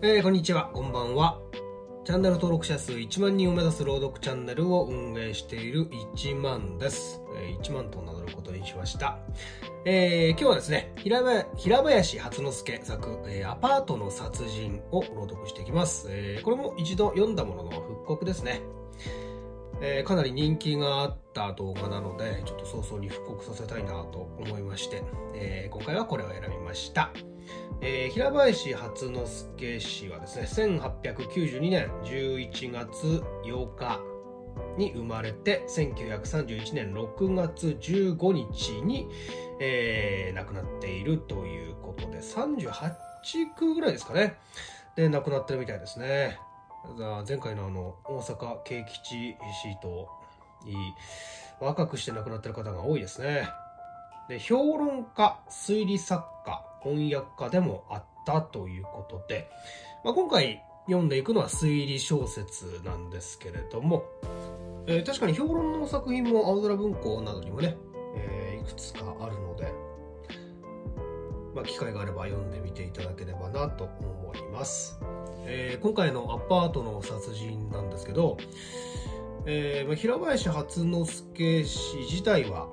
えー、こんにちは、こんばんは。チャンネル登録者数1万人を目指す朗読チャンネルを運営している1万です。えー、1万と名乗ることにしました。えー、今日はですね、平林初之助作、えー、アパートの殺人を朗読していきます。えー、これも一度読んだものの復刻ですね。えー、かなり人気があった動画なので、ちょっと早々に復刻させたいなと思いまして、えー、今回はこれを選びました。えー、平林初之助氏はですね1892年11月8日に生まれて1931年6月15日に、えー、亡くなっているということで38区ぐらいですかねで亡くなってるみたいですね前回のあの大阪慶吉氏といい若くして亡くなってる方が多いですねで評論家推理作家翻訳家でもあったということで、まあ、今回読んでいくのは推理小説なんですけれども、えー、確かに評論の作品も青空文庫などにもね、えー、いくつかあるので、まあ、機会があれば読んでみていただければなと思います、えー、今回の「アパートの殺人」なんですけど、えーまあ、平林初之助氏自体は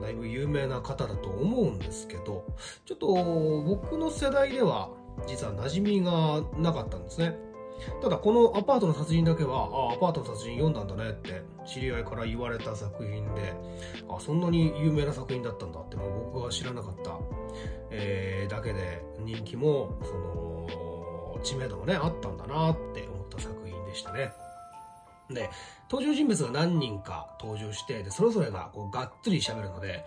だいぶ有名な方だと思うんですけどちょっと僕の世代では実は馴染みがなかったんですねただこの「アパートの殺人」だけはあアパートの殺人読んだんだねって知り合いから言われた作品であそんなに有名な作品だったんだってもう僕は知らなかった、えー、だけで人気もその知名度もねあったんだなって思った作品でしたねで、登場人物が何人か登場して、で、それぞれがこう、がっつり喋るので、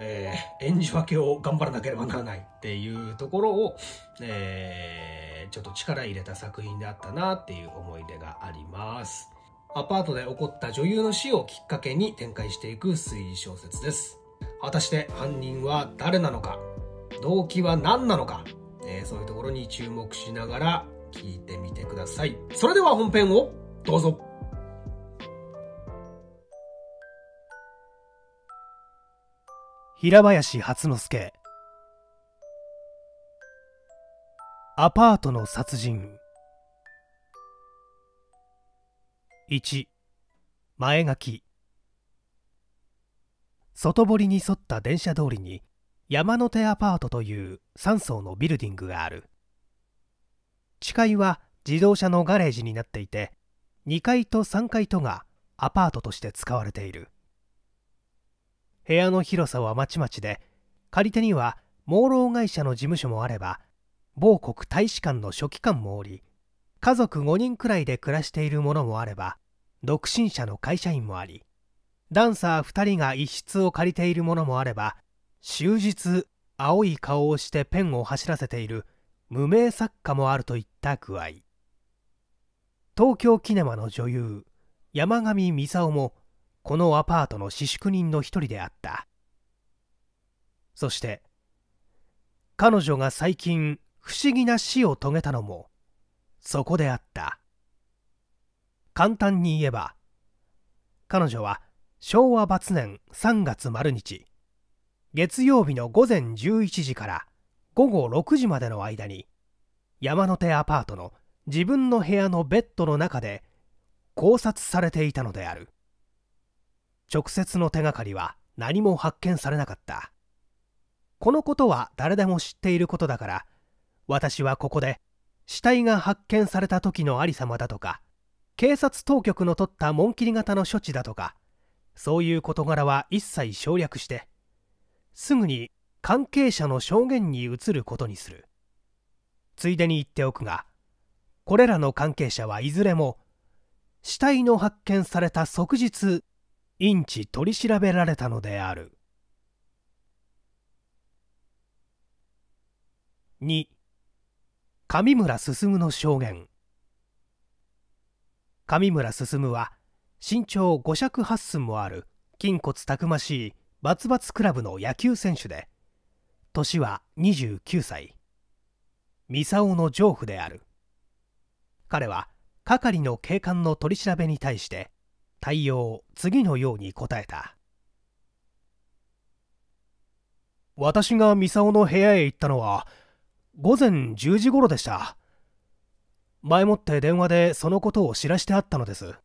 えー、演じ分けを頑張らなければならないっていうところを、えー、ちょっと力入れた作品であったなっていう思い出があります。アパートで起こった女優の死をきっかけに展開していく推理小説です。果たして犯人は誰なのか、動機は何なのか、えー、そういうところに注目しながら聞いてみてください。それでは本編をどうぞ。平林初之助アパートの殺人1前書き外堀に沿った電車通りに山手アパートという3層のビルディングがある地階は自動車のガレージになっていて2階と3階とがアパートとして使われている部屋の広さはまちまちで借り手には盲老会社の事務所もあれば某国大使館の書記官もおり家族5人くらいで暮らしているものもあれば独身者の会社員もありダンサー2人が一室を借りているものもあれば終日青い顔をしてペンを走らせている無名作家もあるといった具合東京キネマの女優山上操もこのアパートの私宿人の一人であったそして彼女が最近不思議な死を遂げたのもそこであった簡単に言えば彼女は昭和末年3月丸日月曜日の午前11時から午後6時までの間に山手アパートの自分の部屋のベッドの中で考察されていたのである直接の手がかりは何も発見されなかったこのことは誰でも知っていることだから私はここで死体が発見された時のありさまだとか警察当局の取った紋切り型の処置だとかそういう事柄は一切省略してすぐに関係者の証言に移ることにするついでに言っておくがこれらの関係者はいずれも死体の発見された即日ンチ取り調べられたのである2上村進の証言上村進は身長5尺8寸もある筋骨たくましいバツバツクラブの野球選手で年は29歳ミサオの丈夫である彼は係の警官の取り調べに対して対応次のように答えた私がミサオの部屋へ行ったのは午前10時頃でした前もって電話でそのことを知らしてあったのです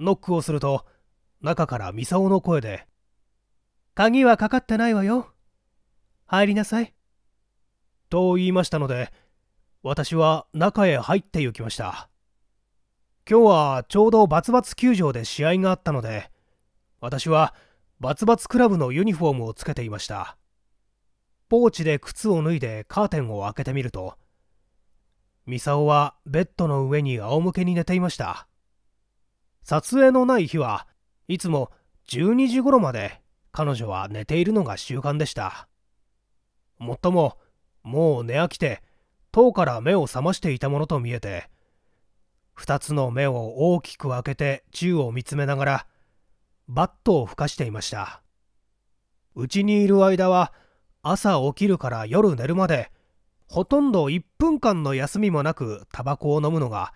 ノックをすると中からミサオの声で「鍵はかかってないわよ入りなさい」と言いましたので私は中へ入って行きました今日はちょうどバツバツ球場で試合があったので、私はバツバツクラブのユニフォームをつけていました。ポーチで靴を脱いでカーテンを開けてみると、ミサオはベッドの上に仰向けに寝ていました。撮影のない日はいつも12時頃まで彼女は寝ているのが習慣でした。もっとも、もう寝飽きて、塔から目を覚ましていたものと見えて、二つの目を大きく開けて宙を見つめながらバットをふかしていましたうちにいる間は朝起きるから夜寝るまでほとんど1分間の休みもなくタバコを飲むのが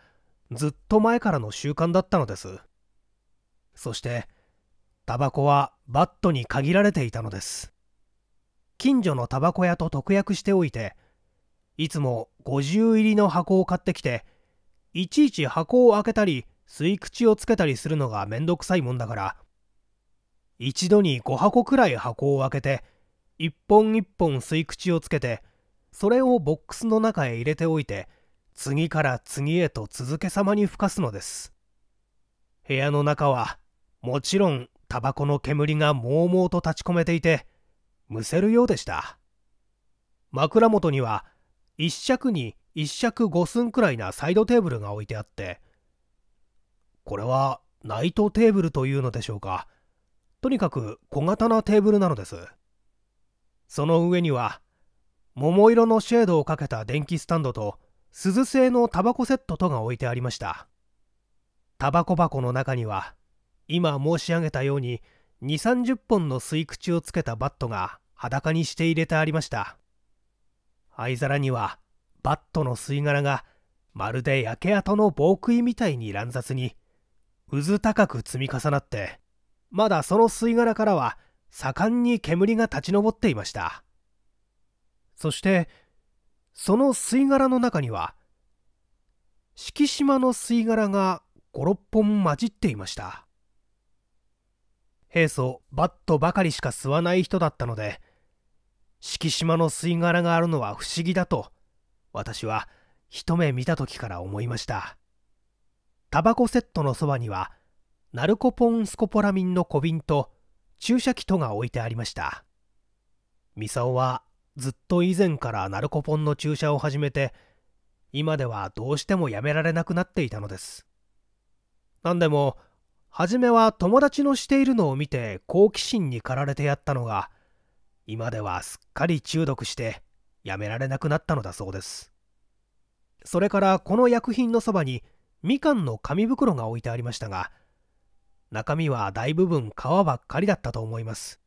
ずっと前からの習慣だったのですそしてタバコはバットに限られていたのです近所のタバコ屋と特約しておいていつも50入りの箱を買ってきていちいち箱を開けたり吸い口をつけたりするのがめんどくさいもんだから一度に5箱くらい箱を開けて一本一本吸い口をつけてそれをボックスの中へ入れておいて次から次へと続けさまにふかすのです部屋の中はもちろんタバコの煙がもうもうと立ち込めていてむせるようでした枕元には一尺に1尺5寸くらいなサイドテーブルが置いてあってこれはナイトテーブルというのでしょうかとにかく小型なテーブルなのですその上には桃色のシェードをかけた電気スタンドと鈴製のタバコセットとが置いてありましたタバコ箱の中には今申し上げたように2 3 0本の吸い口をつけたバットが裸にして入れてありました灰皿にはバットの吸い殻がまるで焼け跡の防杭みたいに乱雑にうず高く積み重なってまだその吸い殻からは盛んに煙が立ち上っていましたそしてその吸い殻の中には敷島の吸い殻が56本混じっていました平素バットばかりしか吸わない人だったので敷島の吸い殻があるのは不思議だと私は一目見た時から思いましたタバコセットのそばにはナルコポンスコポラミンの小瓶と注射器とが置いてありましたミサオはずっと以前からナルコポンの注射を始めて今ではどうしてもやめられなくなっていたのです何でも初めは友達のしているのを見て好奇心に駆られてやったのが今ではすっかり中毒してやめられなくなったのだそうですそれからこの薬品のそばにみかんの紙袋が置いてありましたが中身は大部分皮ばっかりだったと思います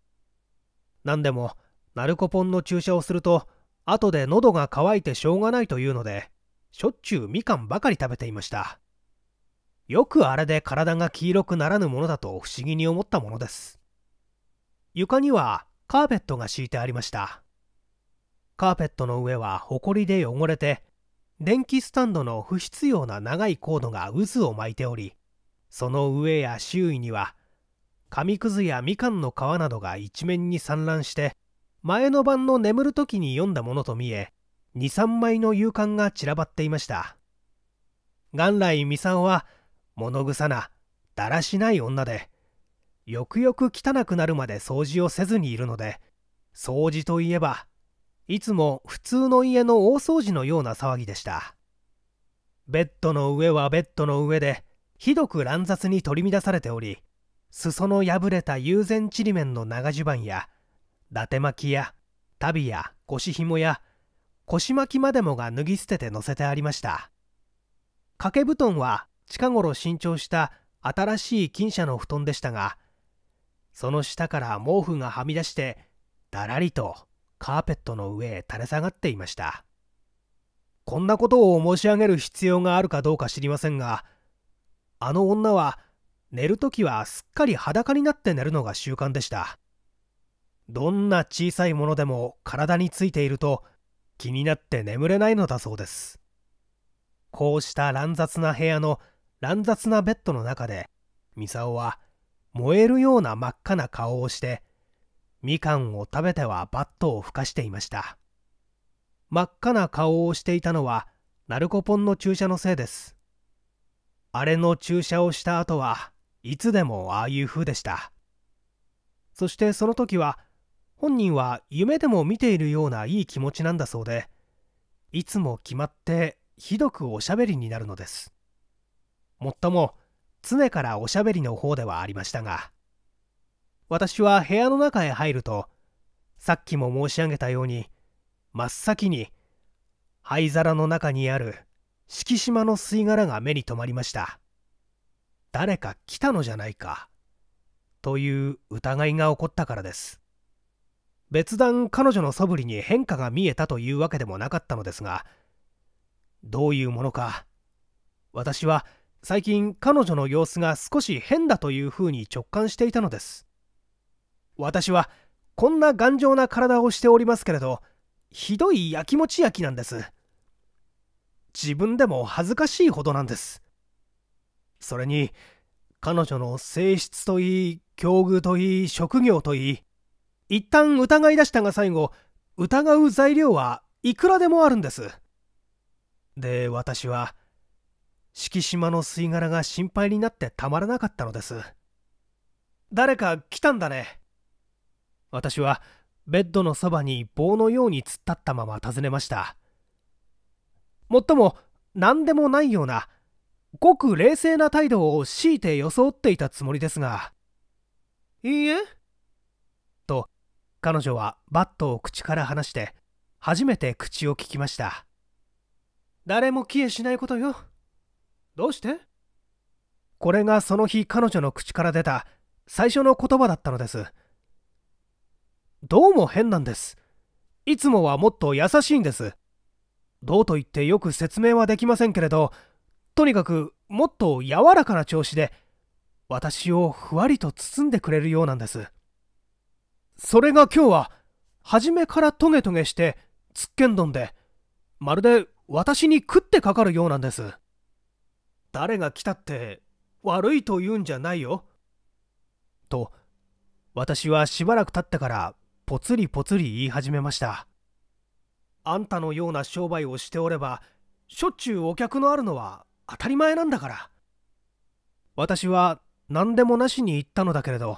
何でもナルコポンの注射をすると後で喉が渇いてしょうがないというのでしょっちゅうみかんばかり食べていましたよくあれで体が黄色くならぬものだと不思議に思ったものです床にはカーペットが敷いてありましたカーペットの上はホコリで汚れて電気スタンドの不必要な長いコードが渦を巻いておりその上や周囲には紙くずやみかんの皮などが一面に散乱して前の晩の眠る時に読んだものと見え23枚の勇敢が散らばっていました元来美さんは物臭なだらしない女でよくよく汚くなるまで掃除をせずにいるので掃除といえばいつも普通の家の大掃除のような騒ぎでしたベッドの上はベッドの上でひどく乱雑に取り乱されており裾の破れた友禅ちりめんの長襦袢や伊達巻きや足袋や腰紐や腰巻きまでもが脱ぎ捨てて乗せてありました掛け布団は近頃新調した新しい金舎の布団でしたがその下から毛布がはみ出してだらりとカーペットの上へ垂れ下がっていましたこんなことを申し上げる必要があるかどうか知りませんがあの女は寝るときはすっかり裸になって寝るのが習慣でしたどんな小さいものでも体についていると気になって眠れないのだそうですこうした乱雑な部屋の乱雑なベッドの中でミサオは燃えるような真っ赤な顔をしてみかんを食べてはバットをふかしていました真っ赤な顔をしていたのはナルコポンの注射のせいですあれの注射をした後はいつでもああいう風でしたそしてその時は本人は夢でも見ているようないい気持ちなんだそうでいつも決まってひどくおしゃべりになるのですもっとも常からおしゃべりの方ではありましたが私は部屋の中へ入るとさっきも申し上げたように真っ先に灰皿の中にある敷島の吸い殻が目に留まりました誰か来たのじゃないかという疑いが起こったからです別段彼女の素振りに変化が見えたというわけでもなかったのですがどういうものか私は最近彼女の様子が少し変だというふうに直感していたのです私はこんな頑丈な体をしておりますけれどひどいやきもち焼きなんです自分でも恥ずかしいほどなんですそれに彼女の性質といい境遇といい職業といい一旦疑い出したが最後疑う材料はいくらでもあるんですで私は敷島の吸い殻が心配になってたまらなかったのです誰か来たんだね私はベッドのそばに棒のように突っ立ったまま尋ねましたもっとも何でもないようなごく冷静な態度を強いて装っていたつもりですがいいえと彼女はバットを口から離して初めて口を聞きました誰も消えしないことよどうしてこれがその日彼女の口から出た最初の言葉だったのですどうも変なんですいつもはもっと優しいんですどうと言ってよく説明はできませんけれどとにかくもっと柔らかな調子で私をふわりと包んでくれるようなんですそれが今日は初めからトゲトゲしてつっけんどんでまるで私に食ってかかるようなんです誰が来たって悪いと言うんじゃないよと私はしばらく経ってからぽつりぽつり言い始めましたあんたのような商売をしておればしょっちゅうお客のあるのは当たり前なんだから私は何でもなしに言ったのだけれど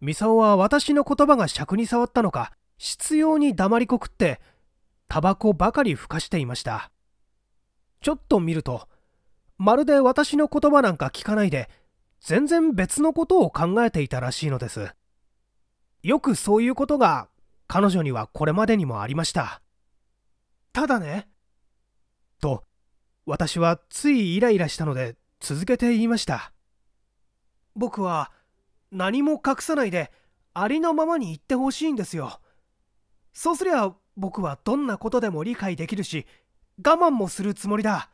ミサオは私の言葉が尺に触ったのか執拗に黙りこくってタバコばかりふかしていましたちょっと見るとまるで私の言葉なんか聞かないで全然別のことを考えていたらしいのですよくそういうことが彼女にはこれまでにもありました。ただね、と私はついイライラしたので続けて言いました。僕は何も隠さないでありのままに言ってほしいんですよ。そうすりゃ僕はどんなことでも理解できるし我慢もするつもりだ。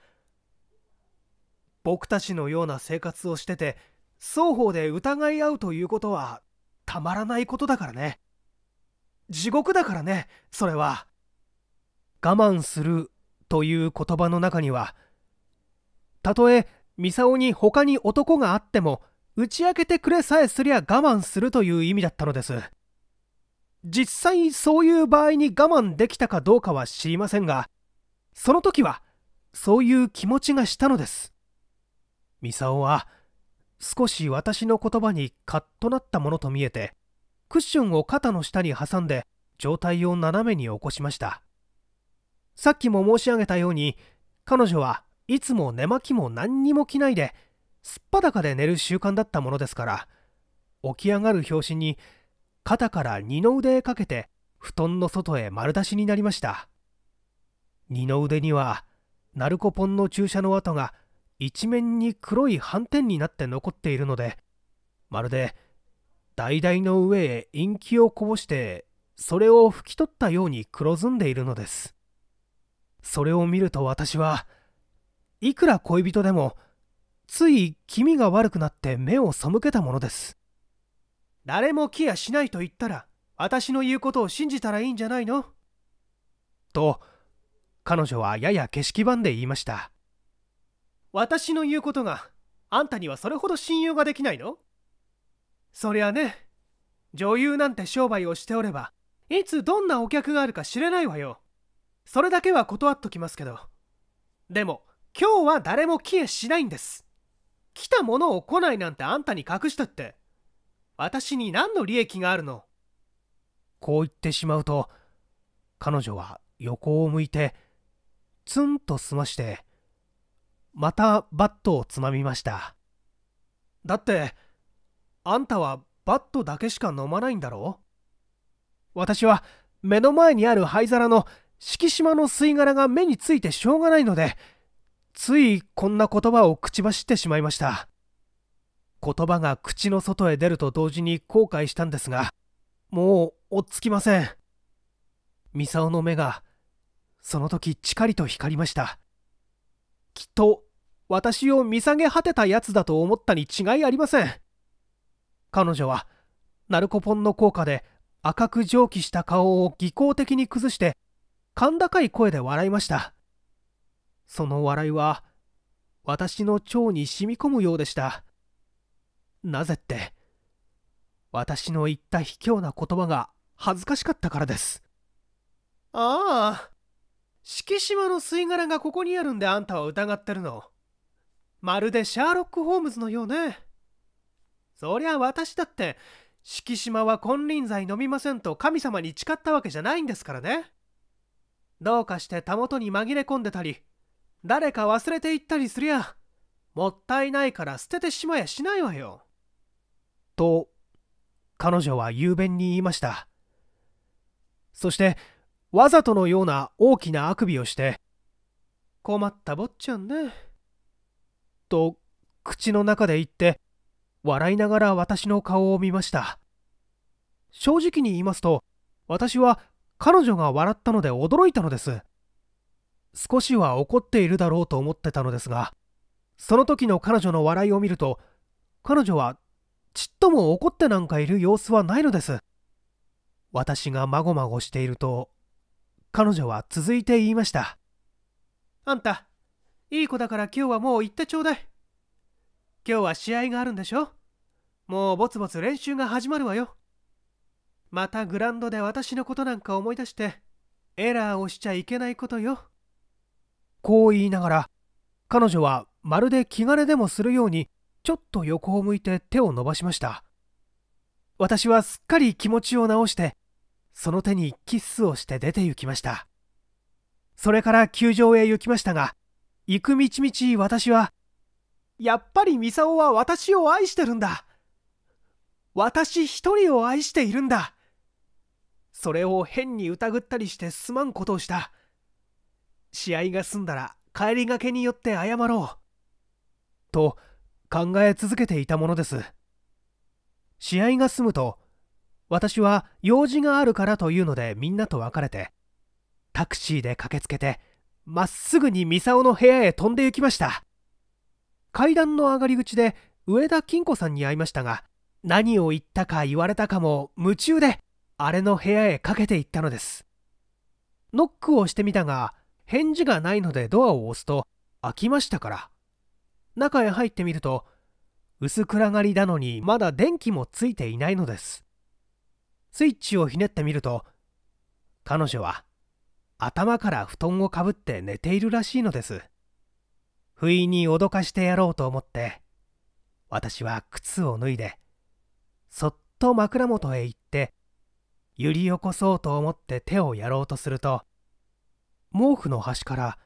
僕たちのような生活をしてて双方で疑い合うということはたまらないことだからね地獄だからねそれは我慢するという言葉の中にはたとえミサオに他に男があっても打ち明けてくれさえすりゃ我慢するという意味だったのです実際そういう場合に我慢できたかどうかは知りませんがその時はそういう気持ちがしたのですミサオは少し私の言葉にカッとなったものと見えてクッションを肩の下に挟んで上体を斜めに起こしましたさっきも申し上げたように彼女はいつも寝巻きも何にも着ないですっぱだかで寝る習慣だったものですから起き上がる拍子に肩から二の腕へかけて布団の外へ丸出しになりました二の腕にはナルコポンの注射の跡が一面に黒い斑点になって残っているのでまるで台々の上へ陰気をこぼしてそれを拭き取ったように黒ずんでいるのですそれを見ると私はいくら恋人でもつい気味が悪くなって目を背けたものです誰もケアしないと言ったら私の言うことを信じたらいいんじゃないのと彼女はやや景色版で言いました私の言うことがあんたにはそれほど信用ができないのそりゃね女優なんて商売をしておればいつどんなお客があるか知れないわよそれだけは断っときますけどでも今日は誰も帰依しないんです来たものを来ないなんてあんたに隠したって私に何の利益があるのこう言ってしまうと彼女は横を向いてツンと済ましてまたバットをつまみましただってあんたはバットだけしか飲まないんだろ私は目の前にある灰皿の敷島の吸い殻が目についてしょうがないのでついこんな言葉を口走ってしまいました言葉が口の外へ出ると同時に後悔したんですがもう追っつきませんミサオの目がその時チカリと光りましたきっと私を見下げ果てたやつだと思ったに違いありません彼女はナルコポンの効果で赤く蒸気した顔を技巧的に崩して甲高い声で笑いましたその笑いは私の腸に染み込むようでしたなぜって私の言った卑怯な言葉が恥ずかしかったからですああ敷島の吸い殻がここにあるんであんたは疑ってるのまるでシャーロック・ホームズのようねそりゃ私だって敷島は金輪際飲みませんと神様に誓ったわけじゃないんですからねどうかしてたもとに紛れ込んでたり誰か忘れていったりすりゃもったいないから捨ててしまやしないわよと彼女は雄弁に言いましたそしてわざとのような大きなあくびをして困った坊ちゃんねと口の中で言って笑いながら私の顔を見ました正直に言いますと私は彼女が笑ったので驚いたのです少しは怒っているだろうと思ってたのですがその時の彼女の笑いを見ると彼女はちっとも怒ってなんかいる様子はないのです私がまごまごしていると彼女は続いて言いましたあんたいい子だから今日はもう行ってちょうだい。今日は試合があるんでしょもうぼつぼつ練習が始まるわよ。またグランドで私のことなんか思い出して、エラーをしちゃいけないことよ。こう言いながら、彼女はまるで気兼ねでもするように、ちょっと横を向いて手を伸ばしました。私はすっかり気持ちを直して、その手にキッスをして出て行きました。それから球場へ行きましたが、行くみち私は、やっぱりミサオは私を愛してるんだ。私一人を愛しているんだ。それを変に疑ったりしてすまんことをした。試合が済んだら帰りがけによって謝ろう。と考え続けていたものです。試合が済むと、私は用事があるからというのでみんなと別れて、タクシーで駆けつけてまっすぐにミサオの部屋へ飛んで行きました階段の上がり口で上田金子さんに会いましたが何を言ったか言われたかも夢中であれの部屋へかけていったのですノックをしてみたが返事がないのでドアを押すと開きましたから中へ入ってみると薄暗がりなのにまだ電気もついていないのですスイッチをひねってみると彼女は頭から布団をかぶって寝ているらしいのです不意に脅かしてやろうと思って私は靴を脱いでそっと枕元へ行って揺り起こそうと思って手をやろうとすると毛布の端から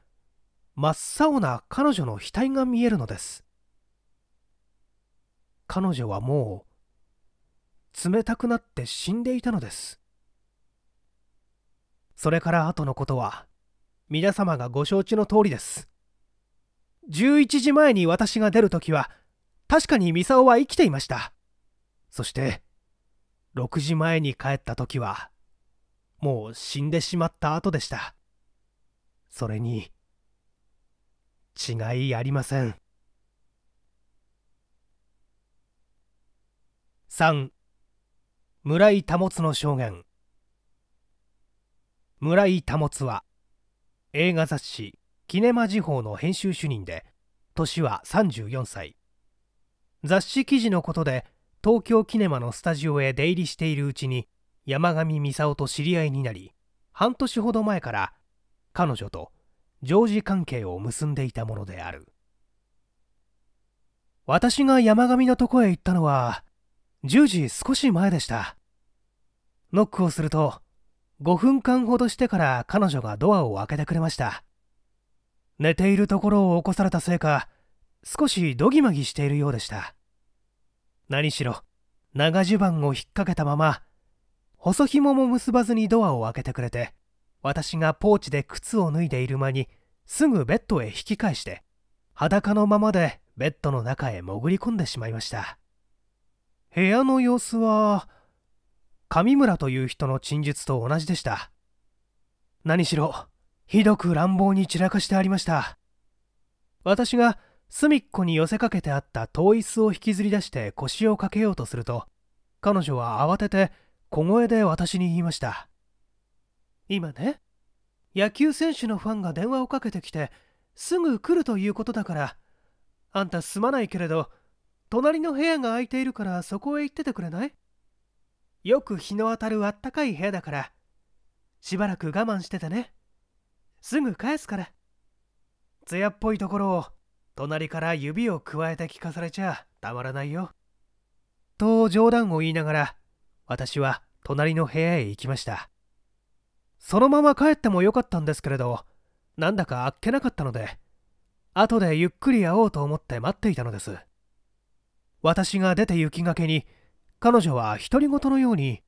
真っ青な彼女の額が見えるのです彼女はもう冷たくなって死んでいたのですそれから後のことは皆様がご承知の通りです11時前に私が出るときは確かにミサオは生きていましたそして6時前に帰った時はもう死んでしまった後でしたそれに違いありません3村井保の証言村井保は映画雑誌「キネマ時報」の編集主任で年は34歳雑誌記事のことで東京キネマのスタジオへ出入りしているうちに山上操と知り合いになり半年ほど前から彼女と常時関係を結んでいたものである私が山上のとこへ行ったのは10時少し前でしたノックをすると5分間ほどしてから彼女がドアを開けてくれました寝ているところを起こされたせいか少しどぎまぎしているようでした何しろ長襦袢を引っ掛けたまま細紐も結ばずにドアを開けてくれて私がポーチで靴を脱いでいる間にすぐベッドへ引き返して裸のままでベッドの中へ潜り込んでしまいました部屋の様子は上村という人の陳述と同じでした何しろひどく乱暴に散らかしてありました私が隅っこに寄せかけてあった遠い椅を引きずり出して腰をかけようとすると彼女は慌てて小声で私に言いました今ね野球選手のファンが電話をかけてきてすぐ来るということだからあんたすまないけれど隣の部屋が空いているからそこへ行っててくれないよく日の当たるあったかい部屋だからしばらく我慢しててねすぐ返すから艶っぽいところを隣から指をくわえて聞かされちゃたまらないよと冗談を言いながら私は隣の部屋へ行きましたそのまま帰ってもよかったんですけれどなんだかあっけなかったので後でゆっくり会おうと思って待っていたのです私が出て行きがけに彼女は独り言のように、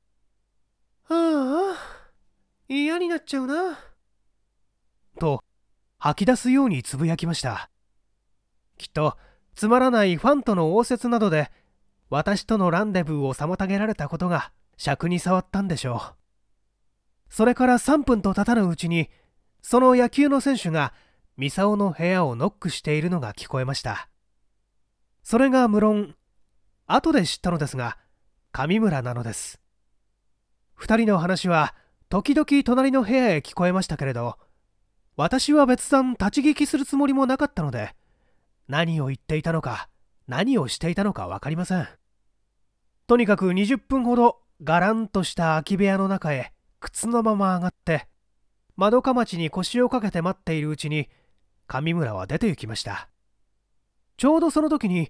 ああ、嫌になっちゃうな。と、吐き出すようにつぶやきました。きっと、つまらないファンとの応接などで、私とのランデブーを妨げられたことが尺に触ったんでしょう。それから3分と経たぬうちに、その野球の選手が、ミサオの部屋をノックしているのが聞こえました。それが無論、後で知ったのですが、上村なのです2人の話は時々隣の部屋へ聞こえましたけれど私は別段立ち聞きするつもりもなかったので何を言っていたのか何をしていたのか分かりませんとにかく20分ほどがらんとした空き部屋の中へ靴のまま上がって窓かまちに腰をかけて待っているうちに上村は出て行きましたちょうどその時に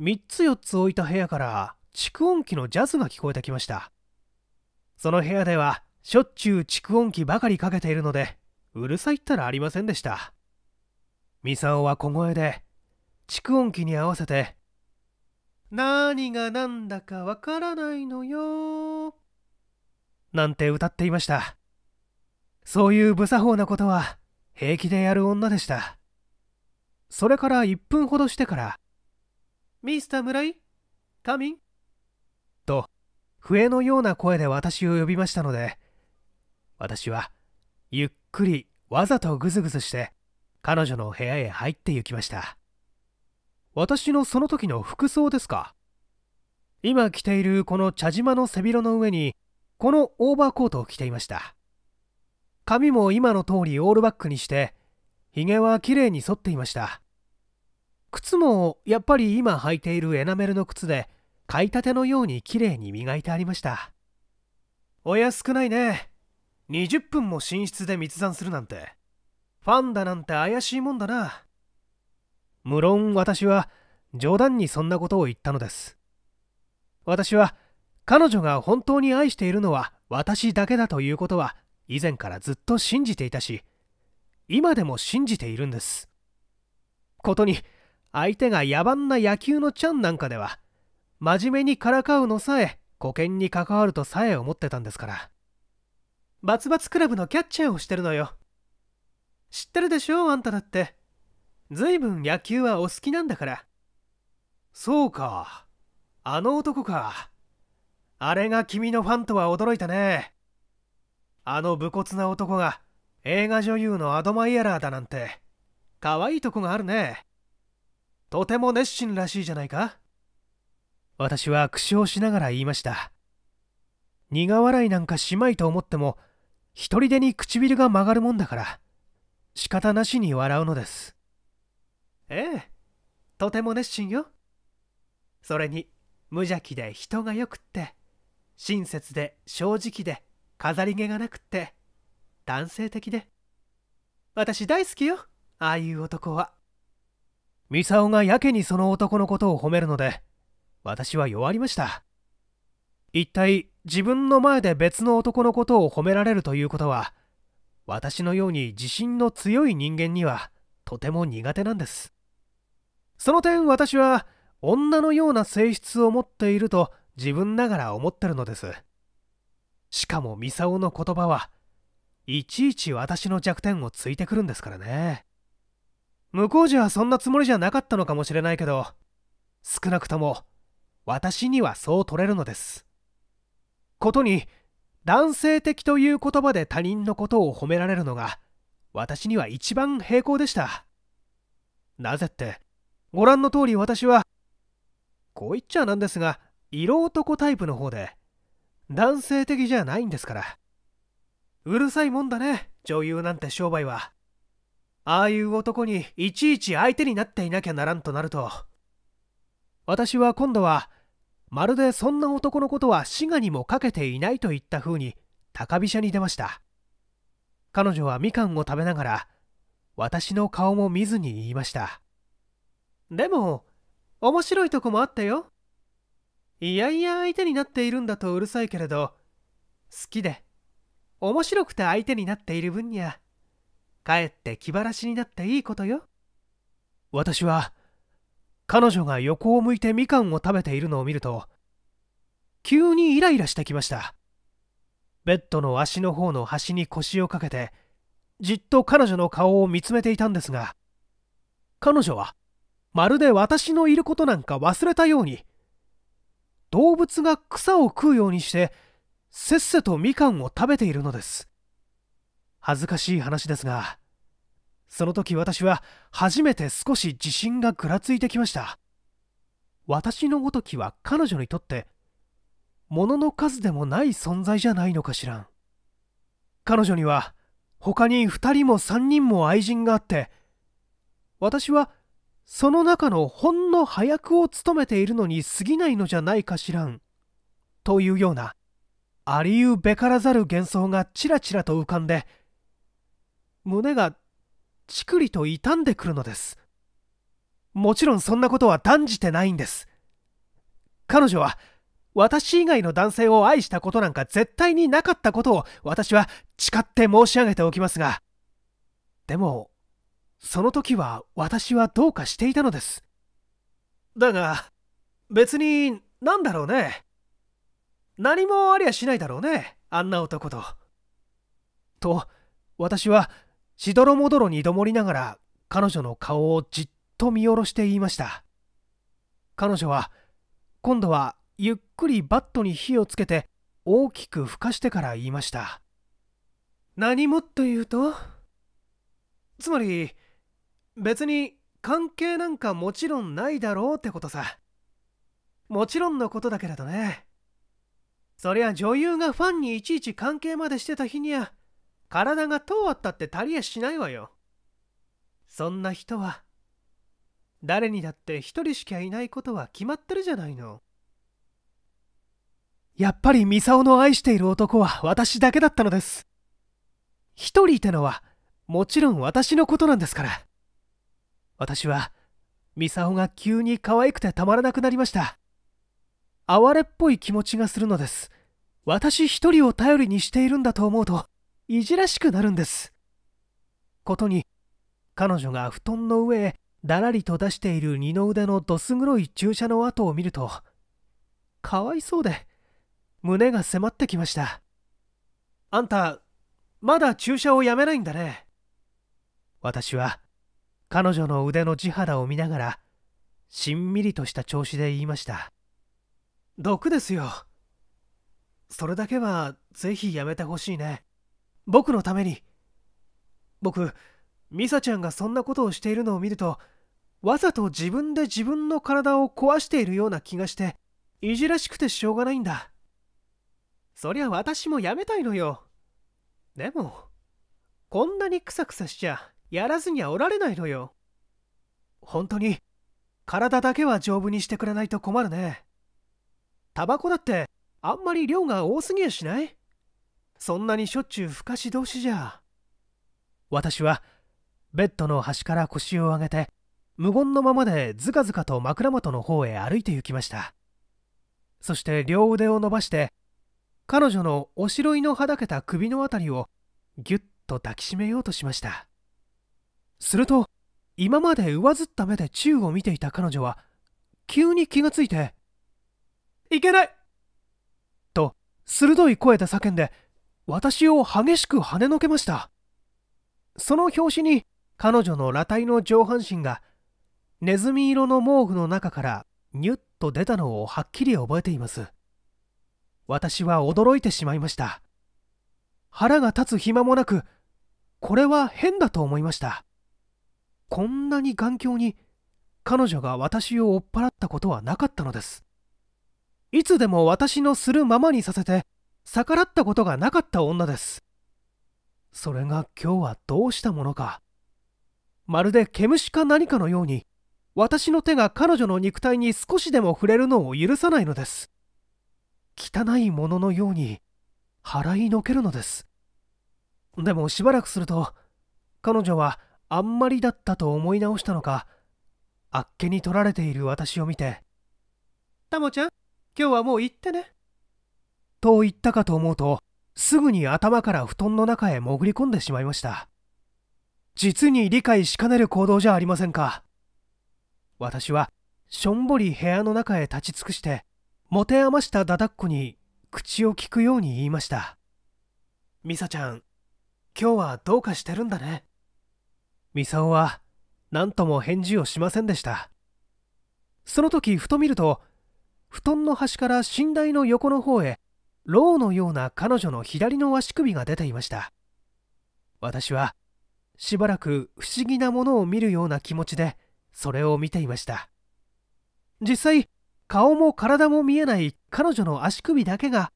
3つ4つ置いた部屋から蓄音機のジャズが聞こえてきましたその部屋ではしょっちゅう蓄音機ばかりかけているのでうるさいったらありませんでしたミサオは小声で蓄音機に合わせて「何が何だかわからないのよ」なんて歌っていましたそういう無作法なことは平気でやる女でしたそれから1分ほどしてから「ミスター村井仮眠と、笛のような声で私を呼びましたので、私は、ゆっくりわざとぐずぐずして、彼女の部屋へ入って行きました。私のその時の服装ですか今着ているこの茶島の背広の上に、このオーバーコートを着ていました。髪も今の通りオールバックにして、ひげはきれいに剃っていました。靴もやっぱり今履いているエナメルの靴で買いたてのようにきれいに磨いてありましたお安くないね20分も寝室で密談するなんてファンだなんて怪しいもんだな無論私は冗談にそんなことを言ったのです私は彼女が本当に愛しているのは私だけだということは以前からずっと信じていたし今でも信じているんですことに相手が野蛮な野球のちゃんなんかでは真面目にからかうのさえ保険に関わるとさえ思ってたんですからバツバツクラブのキャッチャーをしてるのよ知ってるでしょあんただって随分野球はお好きなんだからそうかあの男かあれが君のファンとは驚いたねあの武骨な男が映画女優のアドマイヤラーだなんて可愛いとこがあるねとても熱心らしいじゃないか私は苦笑しながら言いました苦笑いなんかしまいと思っても一人でに唇が曲がるもんだから仕方なしに笑うのですええとても熱心よそれに無邪気で人がよくって親切で正直で飾り気がなくって男性的で私大好きよああいう男はミサオがやけにその男のことを褒めるので私は弱りました一体自分の前で別の男のことを褒められるということは私のように自信の強い人間にはとても苦手なんですその点私は女のような性質を持っていると自分ながら思ってるのですしかもミサオの言葉はいちいち私の弱点をついてくるんですからね向こうじゃそんなつもりじゃなかったのかもしれないけど少なくとも私にはそう取れるのですことに男性的という言葉で他人のことを褒められるのが私には一番平行でしたなぜってご覧の通り私はこう言っちゃなんですが色男タイプの方で男性的じゃないんですからうるさいもんだね女優なんて商売はああいう男にいちいち相手になっていなきゃならんとなると私は今度はまるでそんな男のことは滋賀にもかけていないといった風に高飛車に出ました彼女はみかんを食べながら私の顔も見ずに言いましたでも面白いとこもあったよいやいや相手になっているんだとうるさいけれど好きで面白くて相手になっている分にはかえって気晴らしになっていいことよ私は彼女が横を向いてみかんを食べているのを見ると急にイライラしてきましたベッドの足の方の端に腰をかけてじっと彼女の顔を見つめていたんですが彼女はまるで私のいることなんか忘れたように動物が草を食うようにしてせっせとみかんを食べているのです恥ずかしい話ですがその時私は初めて少し自信がぐらついてきました私のごときは彼女にとって物の数でもない存在じゃないのかしらん彼女には他に2人も3人も愛人があって私はその中のほんの早役を務めているのに過ぎないのじゃないかしらんというようなありゆうべからざる幻想がちらちらと浮かんで胸がチクリと傷んでくるのですもちろんそんなことは断じてないんです彼女は私以外の男性を愛したことなんか絶対になかったことを私は誓って申し上げておきますがでもその時は私はどうかしていたのですだが別に何だろうね何もありゃしないだろうねあんな男と。と私はしどろもどろにどもりながら彼女の顔をじっと見下ろして言いました彼女は今度はゆっくりバットに火をつけて大きくふかしてから言いました何もっと言うとつまり別に関係なんかもちろんないだろうってことさもちろんのことだけれどねそりゃ女優がファンにいちいち関係までしてた日にゃ体が通ったって足りやしないわよそんな人は誰にだって一人しかいないことは決まってるじゃないのやっぱりミサオの愛している男は私だけだったのです一人いたのはもちろん私のことなんですから私はミサオが急に可愛くてたまらなくなりました哀れっぽい気持ちがするのです私一人を頼りにしているんだと思うといじらしくなるんですことに彼女が布団の上へだらりと出している二の腕のどす黒い注射の跡を見るとかわいそうで胸が迫ってきましたあんたまだ注射をやめないんだね私は彼女の腕の地肌を見ながらしんみりとした調子で言いました毒ですよそれだけはぜひやめてほしいね僕のために僕ミサちゃんがそんなことをしているのを見るとわざと自分で自分の体を壊しているような気がしていじらしくてしょうがないんだそりゃ私もやめたいのよでもこんなにクサクサしちゃやらずにはおられないのよ本当に体だけは丈夫にしてくれないと困るねタバコだってあんまり量が多すぎやしないそんなにしょっちゅうふかし同士じゃ私はベッドの端から腰を上げて無言のままでずかずかと枕元の方へ歩いて行きましたそして両腕を伸ばして彼女のおしろいのはだけた首の辺りをぎゅっと抱きしめようとしましたすると今まで上ずった目で宙を見ていた彼女は急に気がついて「いけない!」と鋭い声で叫んで私を激しく跳ねのけました。その拍子に彼女の裸体の上半身がネズミ色の毛布の中からニュッと出たのをはっきり覚えています。私は驚いてしまいました。腹が立つ暇もなく、これは変だと思いました。こんなに頑強に彼女が私を追っ払ったことはなかったのです。いつでも私のするままにさせて逆らったことがなかった女ですそれが今日はどうしたものかまるで毛虫か何かのように私の手が彼女の肉体に少しでも触れるのを許さないのです汚いもののように払いのけるのですでもしばらくすると彼女はあんまりだったと思い直したのかあっけに取られている私を見て「タモちゃん今日はもう行ってね」と言ったかと思うと、すぐに頭から布団の中へ潜り込んでしまいました。実に理解しかねる行動じゃありませんか。私は、しょんぼり部屋の中へ立ち尽くして、持て余しただだっこに口を聞くように言いました。ミサちゃん、今日はどうかしてるんだね。ミサオは、何とも返事をしませんでした。その時、ふと見ると、布団の端から寝台の横の方へローのような彼女の左の足首が出ていました私はしばらく不思議なものを見るような気持ちでそれを見ていました実際顔も体も見えない彼女の足首だけが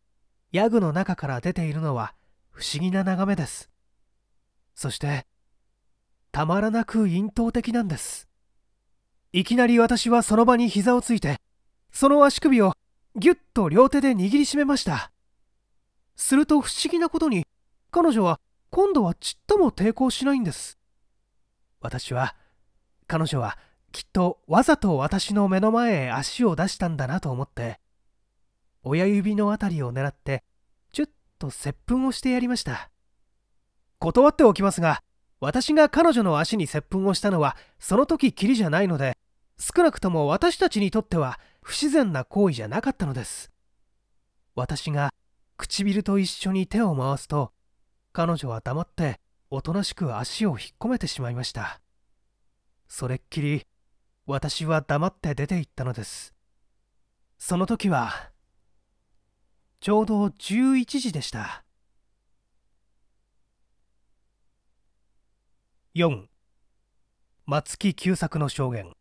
ヤグの中から出ているのは不思議な眺めですそしてたまらなく咽頭的なんですいきなり私はその場に膝をついてその足首をぎゅっと両手で握りしめましたすると不思議なことに彼女は今度はちっとも抵抗しないんです私は彼女はきっとわざと私の目の前へ足を出したんだなと思って親指の辺りを狙ってちょっと接吻をしてやりました断っておきますが私が彼女の足に接吻をしたのはその時きりじゃないので少なくとも私たちにとっては不自然な行為じゃなかったのです私が唇と一緒に手を回すと彼女は黙っておとなしく足を引っ込めてしまいましたそれっきり私は黙って出て行ったのですその時はちょうど11時でした4松木久作の証言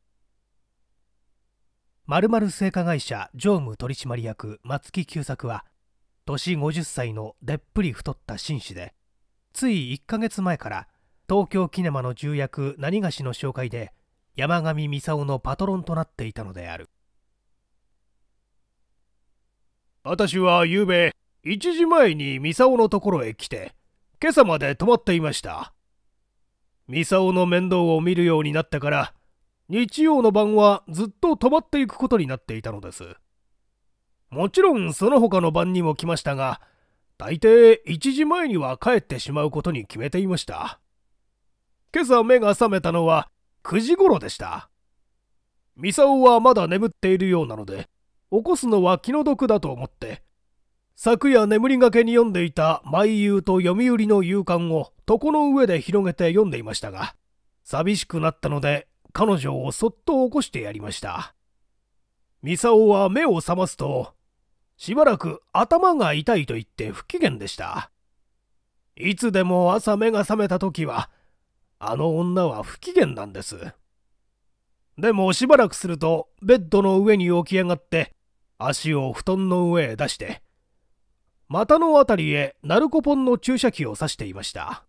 まる製菓会社常務取締役松木久作は年50歳のでっぷり太った紳士でつい1ヶ月前から東京キネマの重役何がしの紹介で山上操のパトロンとなっていたのである私は昨べ1時前に操のところへ来て今朝まで泊まっていました操の面倒を見るようになってから日曜の晩はずっと泊まっていくことになっていたのですもちろんその他の晩にも来ましたが、大抵1時前には帰ってしまうことに決めていました。今朝目が覚めたのは9時頃でした。ミサオはまだ眠っているようなので、起こすのは気の毒だと思って、昨夜眠りがけに読んでいた毎夕と読売の夕刊を床の上で広げて読んでいましたが、寂しくなったので彼女をそっと起こしてやりました。ミサオは目を覚ますと、しばらく頭が痛いと言って不機嫌でした。いつでも朝目が覚めた時は、あの女は不機嫌なんです。でもしばらくするとベッドの上に起き上がって足を布団の上へ出して股の辺りへナルコポンの注射器を刺していました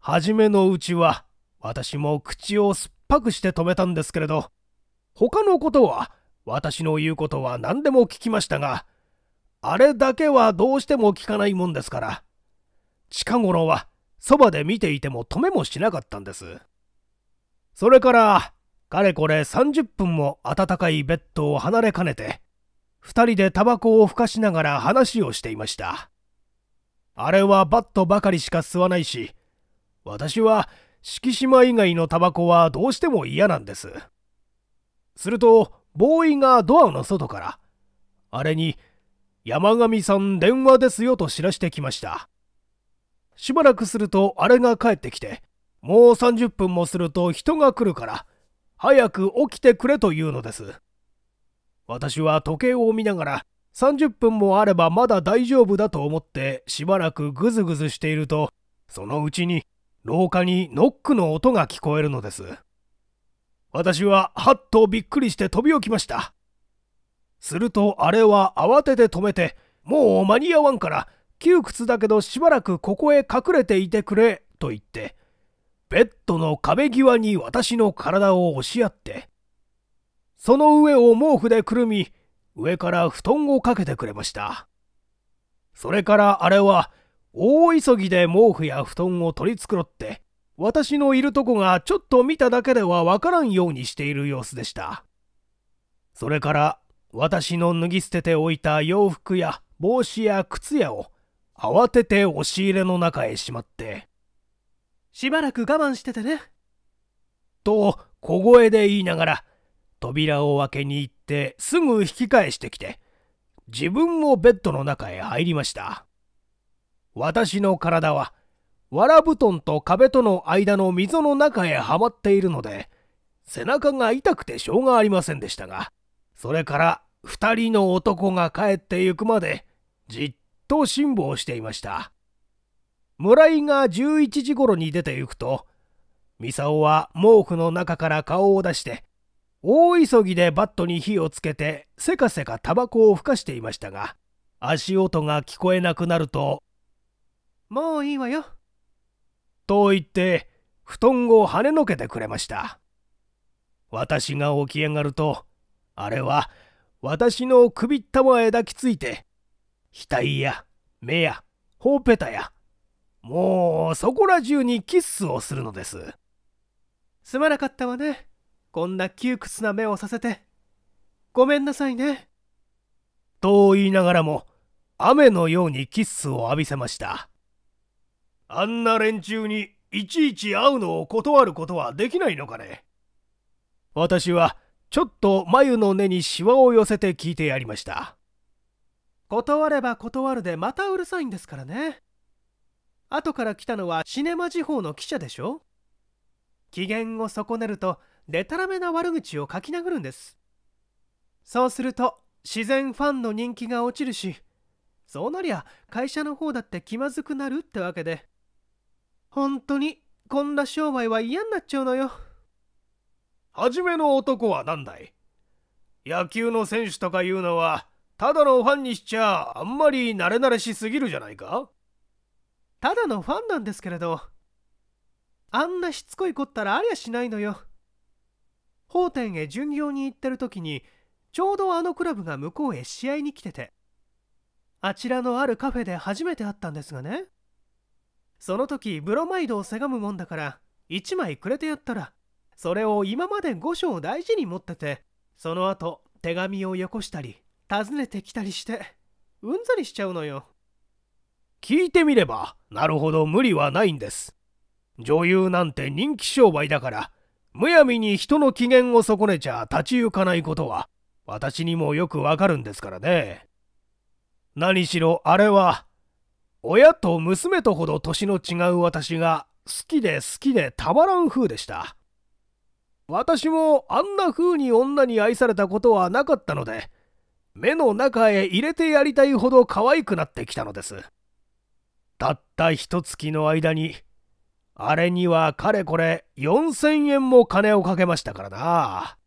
初めのうちは私も口を酸っぱくして止めたんですけれど他のことは私の言うことは何でも聞きましたが、あれだけはどうしても聞かないもんですから、近頃はそばで見ていても止めもしなかったんです。それから、かれこれ30分も暖かいベッドを離れかねて、2人でタバコをふかしながら話をしていました。あれはバットばかりしか吸わないし、私は敷島以外のタバコはどうしても嫌なんです。すると、ボーイがドアの外から、あれに、山上さん電話ですよと知らしてきました。しばらくするとあれが帰ってきて、もう30分もすると人が来るから、早く起きてくれというのです。私は時計を見ながら、30分もあればまだ大丈夫だと思ってしばらくぐずぐずしていると、そのうちに廊下にノックの音が聞こえるのです。私はハッとびっくりして飛び起きました。するとあれは慌てて止めて、もう間に合わんから、窮屈だけどしばらくここへ隠れていてくれ、と言って、ベッドの壁際に私の体を押し合って、その上を毛布でくるみ、上から布団をかけてくれました。それからあれは、大急ぎで毛布や布団を取り繕って、私のいるとこがちょっと見ただけではわからんようにしている様子でした。それから私の脱ぎ捨てておいた洋服や帽子や靴屋を慌てて押し入れの中へしまって、しばらく我慢しててね。と小声で言いながら扉を開けに行ってすぐ引き返してきて自分もベッドの中へ入りました。私の体は藁布団と壁との間の溝の中へはまっているので、背中が痛くてしょうがありませんでしたが、それから2人の男が帰ってゆくまで、じっと辛抱していました。村井が11時頃に出て行くと、ミサオは毛布の中から顔を出して、大急ぎでバットに火をつけてせかせかタバコをふかしていましたが足音が聞こえなくなると「もういいわよと言って布団をはねのけてくれました私が起き上がるとあれは私の首ったまへ抱きついて額や目やほっぺたやもうそこら中にキッスをするのですすまなかったわねこんな窮屈な目をさせてごめんなさいねと言いながらも雨のようにキッスを浴びせましたあんな連中にいちいち会うのを断ることはできないのかね私はちょっと眉の根にしわを寄せて聞いてやりました断れば断るでまたうるさいんですからね後から来たのはシネマ時報の記者でしょ機嫌を損ねるとでたらめな悪口を書き殴るんですそうすると自然ファンの人気が落ちるしそうなりゃ会社の方だって気まずくなるってわけで本当に、こんな商売は嫌になっちゃうのよ。初めの男は何だい野球の選手とかいうのは、ただのファンにしちゃあんまり慣れ慣れしすぎるじゃないかただのファンなんですけれど、あんなしつこいこったらありゃしないのよ。法店へ巡業に行ってる時に、ちょうどあのクラブが向こうへ試合に来てて、あちらのあるカフェで初めて会ったんですがね。その時ブロマイドをせがむもんだから1枚くれてやったらそれを今まで5章大事に持っててその後手紙をよこしたり訪ねてきたりしてうんざりしちゃうのよ聞いてみればなるほど無理はないんです女優なんて人気商売だからむやみに人の機嫌を損ねちゃ立ち行かないことは私にもよくわかるんですからね何しろあれは親と娘とほど年の違う私が好きで好きでたまらん風でした。私もあんな風に女に愛されたことはなかったので、目の中へ入れてやりたいほど可愛くなってきたのです。たった一月の間に、あれにはかれこれ4000円も金をかけましたからな。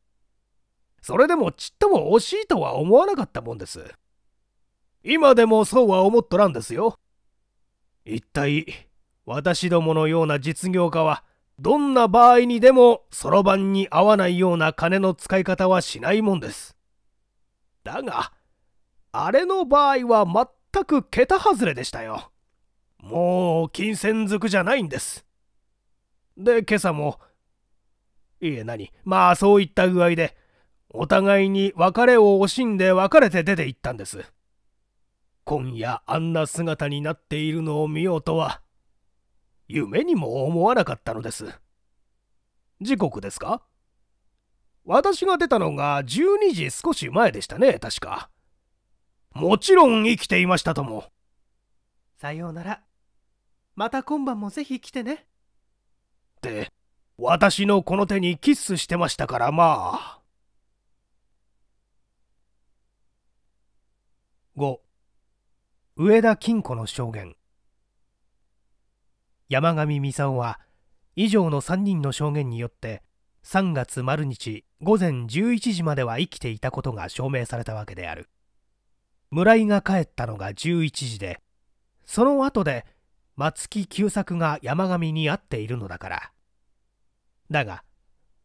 それでもちっとも惜しいとは思わなかったもんです。今でもそうは思っとらんですよ。一体私どものような実業家はどんな場合にでもそろばんに合わないような金の使い方はしないもんです。だがあれの場合は全く桁外れでしたよ。もう金銭づくじゃないんです。で今朝もいえ何まあそういった具合でお互いに別れを惜しんで別れて出て行ったんです。今夜あんな姿になっているのを見ようとは夢にも思わなかったのです時刻ですか私が出たのが12時少し前でしたね確かもちろん生きていましたともさようならまた今晩もぜひ来てねって私のこの手にキスしてましたからまあ5上田金子の証言山上功は以上の3人の証言によって3月丸日午前11時までは生きていたことが証明されたわけである村井が帰ったのが11時でその後で松木久作が山上に会っているのだからだが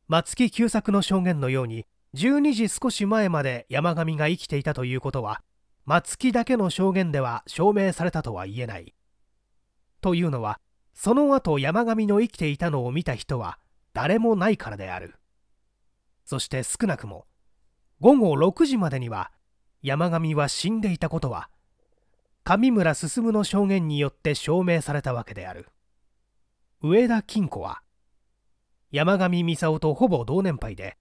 松木久作の証言のように12時少し前まで山上が生きていたということは松木だけの証言では証明されたとは言えないというのはその後山上の生きていたのを見た人は誰もないからであるそして少なくも午後6時までには山上は死んでいたことは上村進の証言によって証明されたわけである上田金子は山上操とほぼ同年配で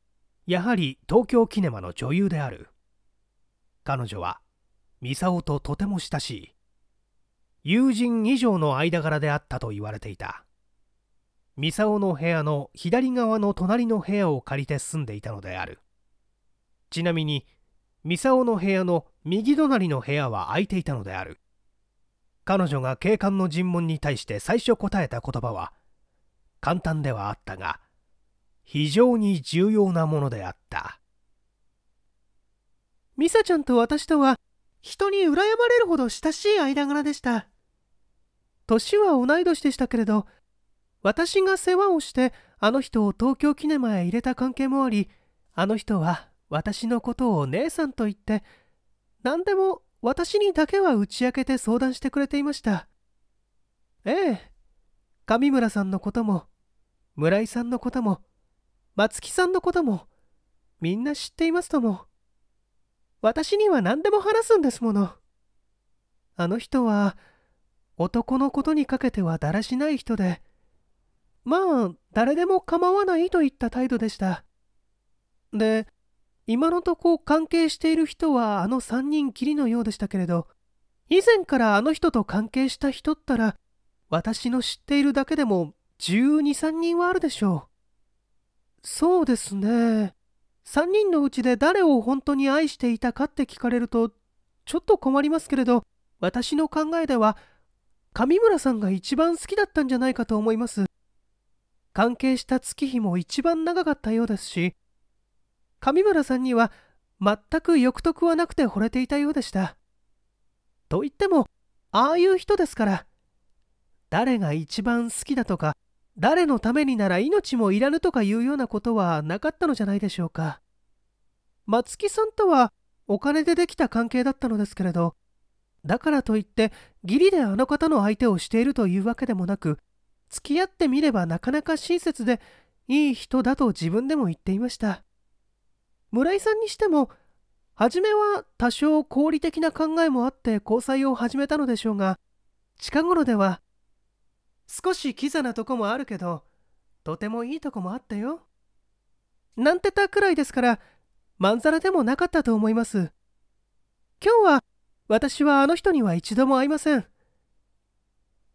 やはり東京キネマの女優である彼女はミサオととても親しい友人以上の間柄であったと言われていたミサオの部屋の左側の隣の部屋を借りて住んでいたのであるちなみにミサオの部屋の右隣の部屋は空いていたのである彼女が警官の尋問に対して最初答えた言葉は簡単ではあったが非常に重要なものであったミサちゃんと私とは人に羨まれるほど親しい間柄でした。年は同い年でしたけれど、私が世話をしてあの人を東京キネマへ入れた関係もあり、あの人は私のことを姉さんと言って、何でも私にだけは打ち明けて相談してくれていました。ええ、上村さんのことも、村井さんのことも、松木さんのことも、みんな知っていますとも。私には何でも話すんですもの。あの人は、男のことにかけてはだらしない人で、まあ、誰でも構わないといった態度でした。で、今のとこ関係している人はあの3人きりのようでしたけれど、以前からあの人と関係した人ったら、私の知っているだけでも12、3人はあるでしょう。そうですね。3人のうちで誰を本当に愛していたかって聞かれるとちょっと困りますけれど私の考えでは上村さんが一番好きだったんじゃないかと思います関係した月日も一番長かったようですし上村さんには全く欲得はなくて惚れていたようでしたと言ってもああいう人ですから誰が一番好きだとか誰のためになら命もいらぬとかいうようなことはなかったのじゃないでしょうか松木さんとはお金でできた関係だったのですけれどだからといって義理であの方の相手をしているというわけでもなく付き合ってみればなかなか親切でいい人だと自分でも言っていました村井さんにしても初めは多少合理的な考えもあって交際を始めたのでしょうが近頃では少しキザなとこもあるけどとてもいいとこもあったよなんてたくらいですからまんざらでもなかったと思います今日は私はあの人には一度も会いません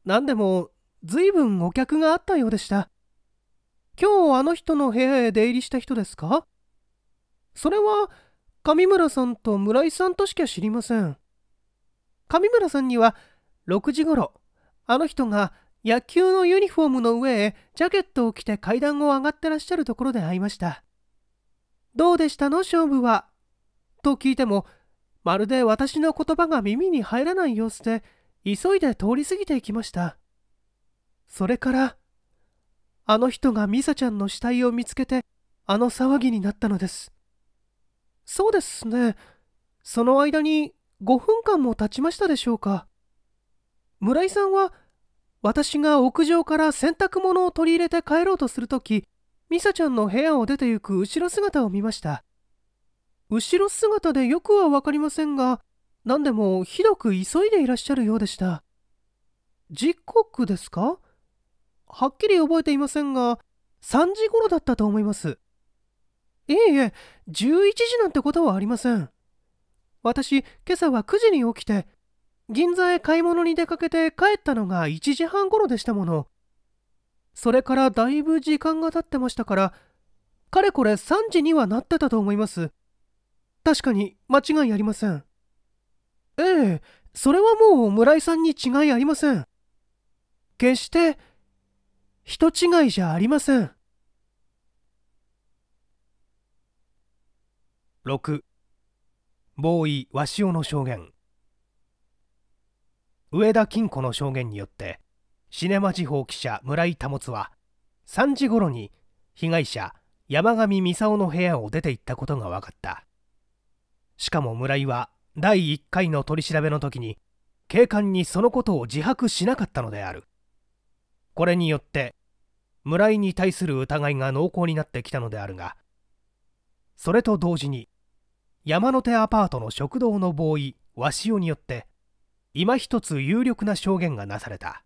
何でも随分お客があったようでした今日あの人の部屋へ出入りした人ですかそれは上村さんと村井さんとしか知りません上村さんには6時ごろあの人が野球のユニフォームの上へジャケットを着て階段を上がってらっしゃるところで会いました。どうでしたの勝負はと聞いても、まるで私の言葉が耳に入らない様子で、急いで通り過ぎていきました。それから、あの人がミサちゃんの死体を見つけて、あの騒ぎになったのです。そうですね。その間に5分間も経ちましたでしょうか。村井さんは、私が屋上から洗濯物を取り入れて帰ろうとするとき、ミサちゃんの部屋を出て行く後ろ姿を見ました。後ろ姿でよくは分かりませんが、何でもひどく急いでいらっしゃるようでした。時刻ですかはっきり覚えていませんが、3時頃だったと思います。いえいえ、11時なんてことはありません。私、今朝は9時に起きて、銀座へ買い物に出かけて帰ったのが1時半頃でしたもの。それからだいぶ時間が経ってましたから、かれこれ3時にはなってたと思います。確かに間違いありません。ええ、それはもう村井さんに違いありません。決して、人違いじゃありません。6ボーイ・ワシオの証言上田金子の証言によってシネマ地方記者村井保は3時頃に被害者山上美沙の部屋を出て行ったことが分かったしかも村井は第1回の取り調べの時に警官にそのことを自白しなかったのであるこれによって村井に対する疑いが濃厚になってきたのであるがそれと同時に山手アパートの食堂のボーイ鷲尾によって今一つ有力な証言がなされた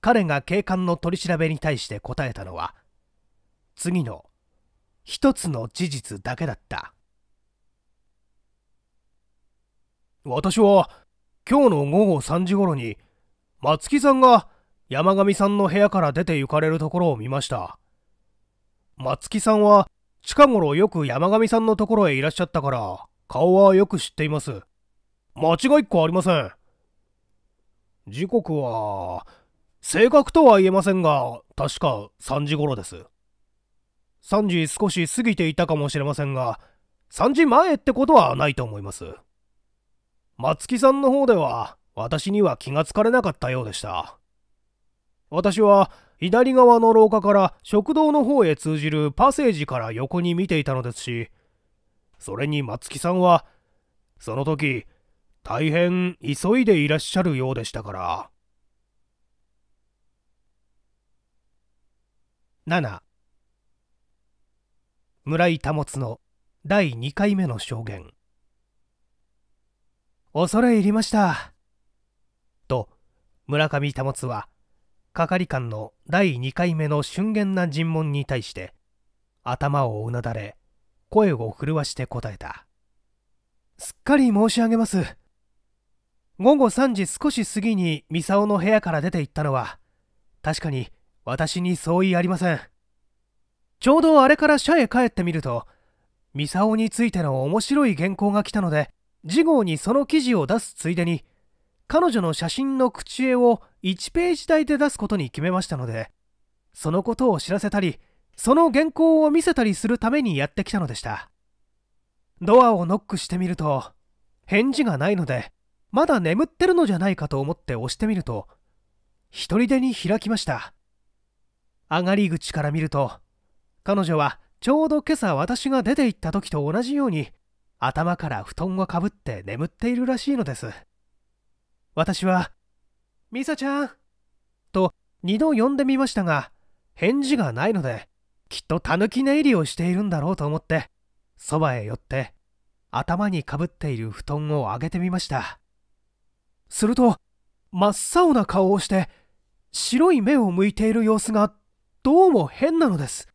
彼が警官の取り調べに対して答えたのは次の一つの事実だけだった私は今日の午後3時頃に松木さんが山上さんの部屋から出て行かれるところを見ました松木さんは近頃よく山上さんのところへいらっしゃったから顔はよく知っています間違いっこありません。時刻は、正確とは言えませんが、確か3時頃です。3時少し過ぎていたかもしれませんが、3時前ってことはないと思います。松木さんの方では、私には気がつかれなかったようでした。私は、左側の廊下から食堂の方へ通じるパセージから横に見ていたのですし、それに松木さんは、その時、大変急いでいらっしゃるようでしたから7村井保の第2回目の証言恐れ入りましたと村上保は係官の第2回目の俊厳な尋問に対して頭をうなだれ声を震わして答えたすっかり申し上げます午後3時少し過ぎにミサオの部屋から出て行ったのは確かに私に相違ありませんちょうどあれから社へ帰ってみるとミサオについての面白い原稿が来たので次号にその記事を出すついでに彼女の写真の口絵を1ページ台で出すことに決めましたのでそのことを知らせたりその原稿を見せたりするためにやってきたのでしたドアをノックしてみると返事がないのでまだ眠ってるのじゃないかと思って押してみると一人でに開きました上がり口から見ると彼女はちょうど今朝私が出て行った時と同じように頭から布団をかぶって眠っているらしいのです私は「ミサちゃん」と2度呼んでみましたが返事がないのできっとたぬき寝入りをしているんだろうと思ってそばへ寄って頭にかぶっている布団を上げてみましたすると真っ青な顔をして白い目を向いている様子がどうも変なのです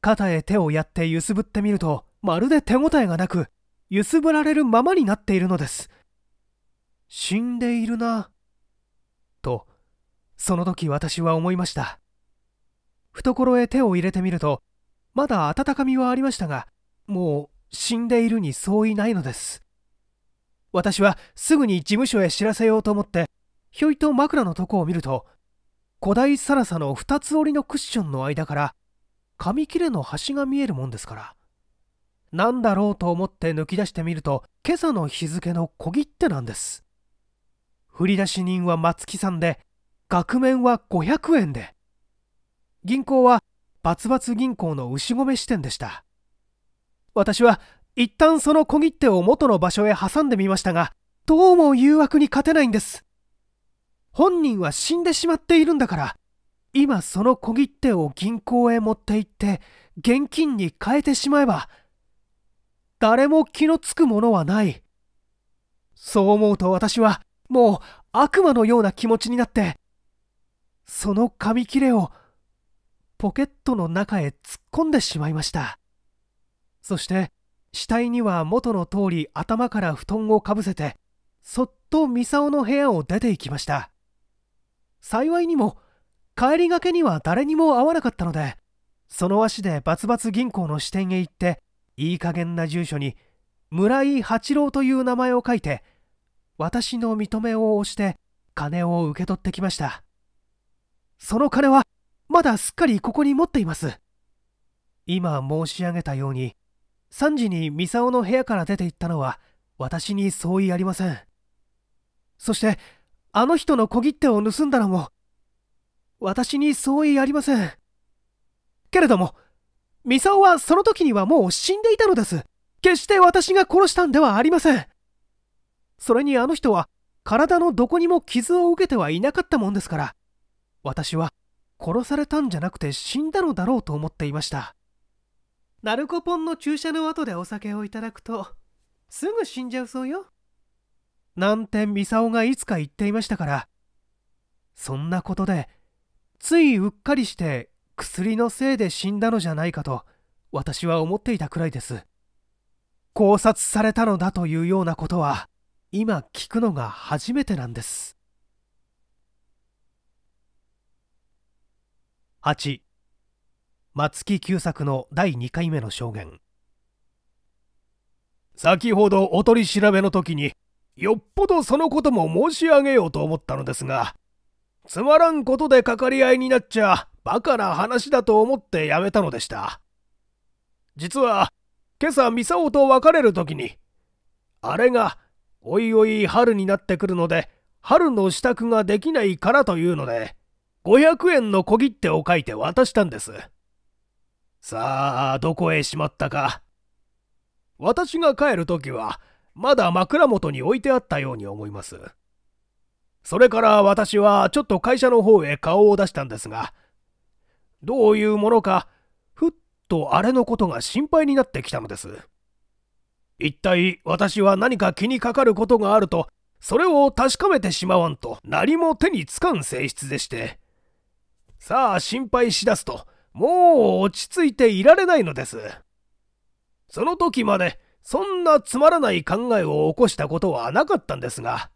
肩へ手をやって揺すぶってみるとまるで手応えがなく揺すぶられるままになっているのです死んでいるなとその時私は思いました懐へ手を入れてみるとまだ温かみはありましたがもう死んでいるに相違ないのです私はすぐに事務所へ知らせようと思ってひょいと枕のとこを見ると古代サラサの2つ折りのクッションの間から紙切れの端が見えるもんですから何だろうと思って抜き出してみると今朝の日付の小切手なんです振り出し人は松木さんで額面は500円で銀行はバツバツ銀行の牛込支店でした私は一旦その小切手を元の場所へ挟んでみましたが、どうも誘惑に勝てないんです。本人は死んでしまっているんだから、今その小切手を銀行へ持って行って、現金に変えてしまえば、誰も気のつくものはない。そう思うと私は、もう悪魔のような気持ちになって、その紙切れを、ポケットの中へ突っ込んでしまいました。そして、死体には元の通り頭から布団をかぶせてそっとミサオの部屋を出て行きました幸いにも帰りがけには誰にも会わなかったのでその足でバツバツ銀行の支店へ行っていい加減な住所に村井八郎という名前を書いて私の認めを押して金を受け取ってきましたその金はまだすっかりここに持っています今申し上げたように3時にミサオの部屋から出て行ったのは私に相違ありませんそしてあの人の小切手を盗んだのも私に相違ありませんけれどもミサオはその時にはもう死んでいたのです決して私が殺したんではありませんそれにあの人は体のどこにも傷を受けてはいなかったもんですから私は殺されたんじゃなくて死んだのだろうと思っていましたナルコポンの注射の後でお酒をいただくとすぐ死んじゃうそうよなんてミサオがいつか言っていましたからそんなことでついうっかりして薬のせいで死んだのじゃないかと私は思っていたくらいです考察されたのだというようなことは今聞くのが初めてなんです8松木久作の第2回目の証言先ほどお取り調べの時によっぽどそのことも申し上げようと思ったのですがつまらんことでかかり合いになっちゃバカな話だと思ってやめたのでした実は今朝ミサオと別れる時にあれがおいおい春になってくるので春の支度ができないからというので500円の小切手を書いて渡したんですさあ、どこへしまったか。私が帰るときは、まだ枕元に置いてあったように思います。それから私はちょっと会社の方へ顔を出したんですが、どういうものか、ふっとあれのことが心配になってきたのです。一体私は何か気にかかることがあると、それを確かめてしまわんと何も手につかん性質でして、さあ心配しだすと、もう落ち着いていられないのです。その時まで、そんなつまらない考えを起こしたことはなかったんですが、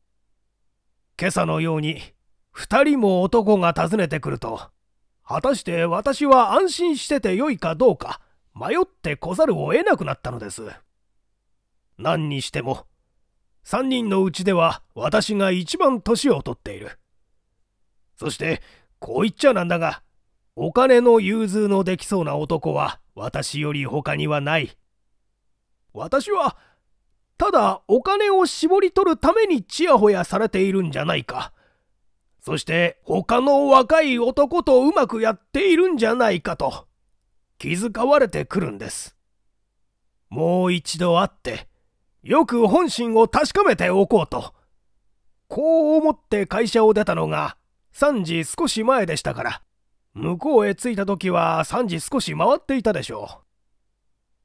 今朝のように、二人も男が訪ねてくると、果たして私は安心しててよいかどうか、迷ってこざるを得なくなったのです。何にしても、三人のうちでは私が一番年を取っている。そして、こう言っちゃなんだが、お金の融通のできそうな男は私より他にはない。私は、ただお金を絞り取るためにちやほやされているんじゃないか。そして他の若い男とうまくやっているんじゃないかと気遣われてくるんです。もう一度会って、よく本心を確かめておこうと。こう思って会社を出たのが3時少し前でしたから。向こうへ着いた時は3時少し回っていたでしょ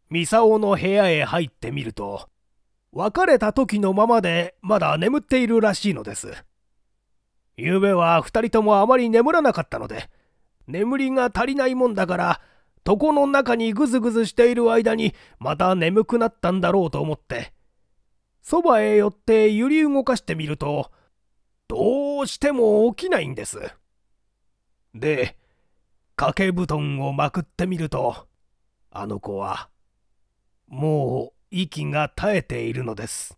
う。ミサオの部屋へ入ってみると、別れた時のままでまだ眠っているらしいのです。昨夜は2人ともあまり眠らなかったので、眠りが足りないもんだから、床の中にぐずぐずしている間にまた眠くなったんだろうと思って、そばへ寄って揺り動かしてみると、どうしても起きないんです。で、掛け布団をまくってみるとあの子はもう息が絶えているのです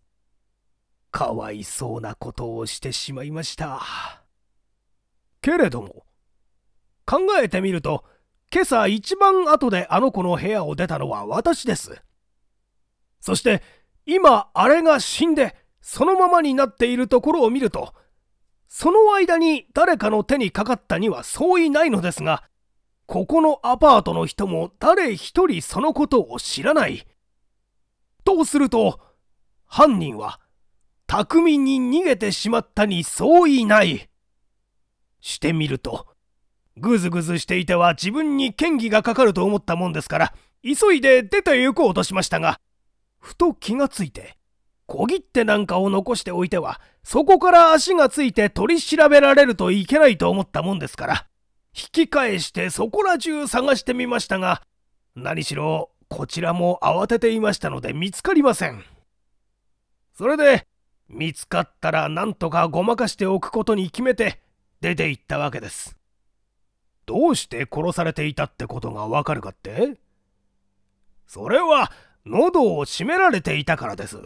かわいそうなことをしてしまいましたけれども考えてみると今朝一番後であの子の部屋を出たのは私ですそして今あれが死んでそのままになっているところを見るとその間に誰かの手にかかったには相違ないのですがここのアパートの人も誰一人そのことを知らない。とすると、犯人は、巧みに逃げてしまったに相違ない。してみると、ぐずぐずしていては自分に嫌疑がかかると思ったもんですから、急いで出て行こうとしましたが、ふと気がついて、小切手なんかを残しておいては、そこから足がついて取り調べられるといけないと思ったもんですから、引き返してそこら中探してみましたが、何しろこちらも慌てていましたので見つかりません。それで、見つかったらなんとかごまかしておくことに決めて出て行ったわけです。どうして殺されていたってことがわかるかってそれは喉を閉められていたからです。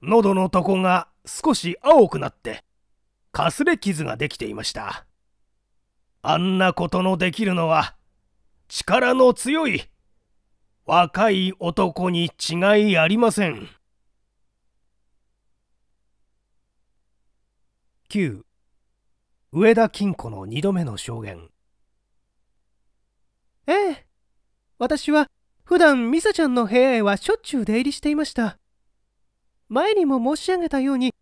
喉のとこが少し青くなって、かすれ傷ができていました。あんなことのできるのは力の強い若い男に違いありません9上田金庫の2度目の証言ええ私は普段ミサちゃんの部屋へはしょっちゅう出入りしていました前にも申し上げたように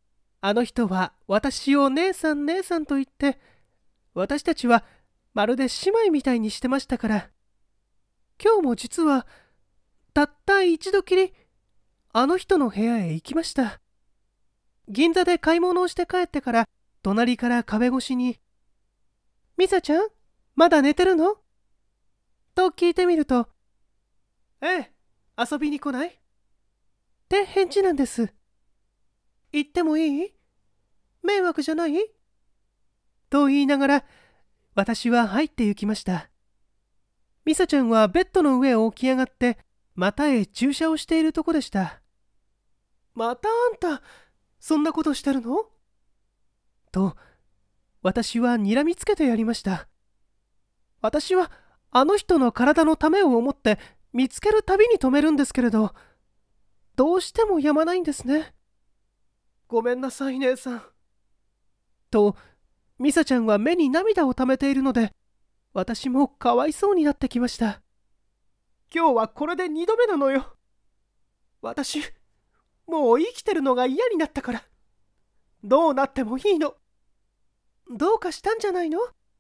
あの人は私を姉さん姉さんと言って私たちはまるで姉妹みたいにしてましたから今日も実はたった一度きりあの人の部屋へ行きました銀座で買い物をして帰ってから隣から壁越しに「ミサちゃんまだ寝てるの?」と聞いてみると「ええ遊びに来ない?」って返事なんです言ってもいい迷惑じゃないと言いながら、私は入って行きました。ミサちゃんはベッドの上を起き上がって、股へ注射をしているとこでした。またあんた、そんなことしてるのと、私は睨みつけてやりました。私は、あの人の体のためを思って、見つけるたびに止めるんですけれど、どうしてもやまないんですね。ごめんなさい、姉さん。と、ミサちゃんは目に涙をためているので私もかわいそうになってきました今日はこれで2度目なのよ私もう生きてるのが嫌になったからどうなってもいいのどうかしたんじゃないの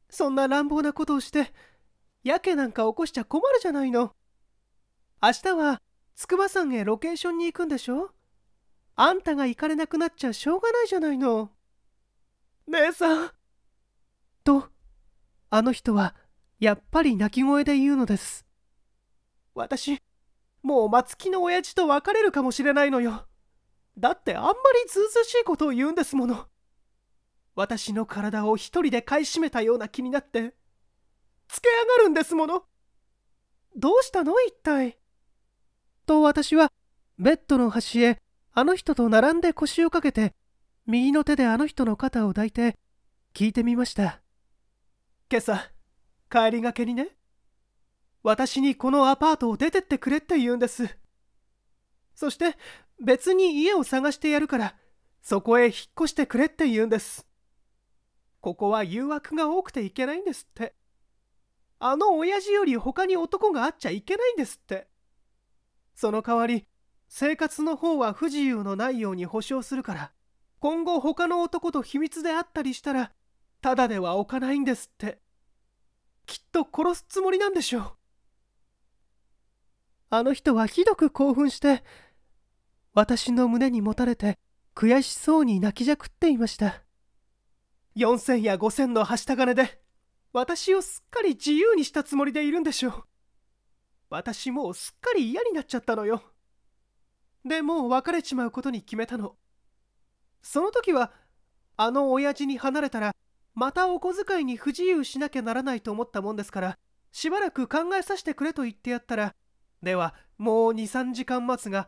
そんな乱暴なことをしてやけなんか起こしちゃ困るじゃないの明日は筑波山へロケーションに行くんでしょあんたが行かれなくなっちゃしょうがないじゃないの姉さんと、あの人は、やっぱり泣き声で言うのです。私、もう松木の親父と別れるかもしれないのよ。だってあんまりずうずしいことを言うんですもの。私の体を一人で買い占めたような気になって、つけ上がるんですもの。どうしたの一体。と私は、ベッドの端へ、あの人と並んで腰をかけて、右の手であの人の肩を抱いて、聞いてみました。今朝帰りがけにね私にこのアパートを出てってくれって言うんですそして別に家を探してやるからそこへ引っ越してくれって言うんですここは誘惑が多くていけないんですってあの親父より他に男があっちゃいけないんですってその代わり生活の方は不自由のないように保証するから今後他の男と秘密であったりしたらただでは置かないんですってきっと殺すつもりなんでしょうあの人はひどく興奮して私の胸にもたれて悔しそうに泣きじゃくっていました4000や5000のはした金で私をすっかり自由にしたつもりでいるんでしょう私もうすっかり嫌になっちゃったのよでもう別れちまうことに決めたのその時はあの親父に離れたらまたお小遣いに不自由しなきゃならないと思ったもんですからしばらく考えさせてくれと言ってやったらではもう23時間待つが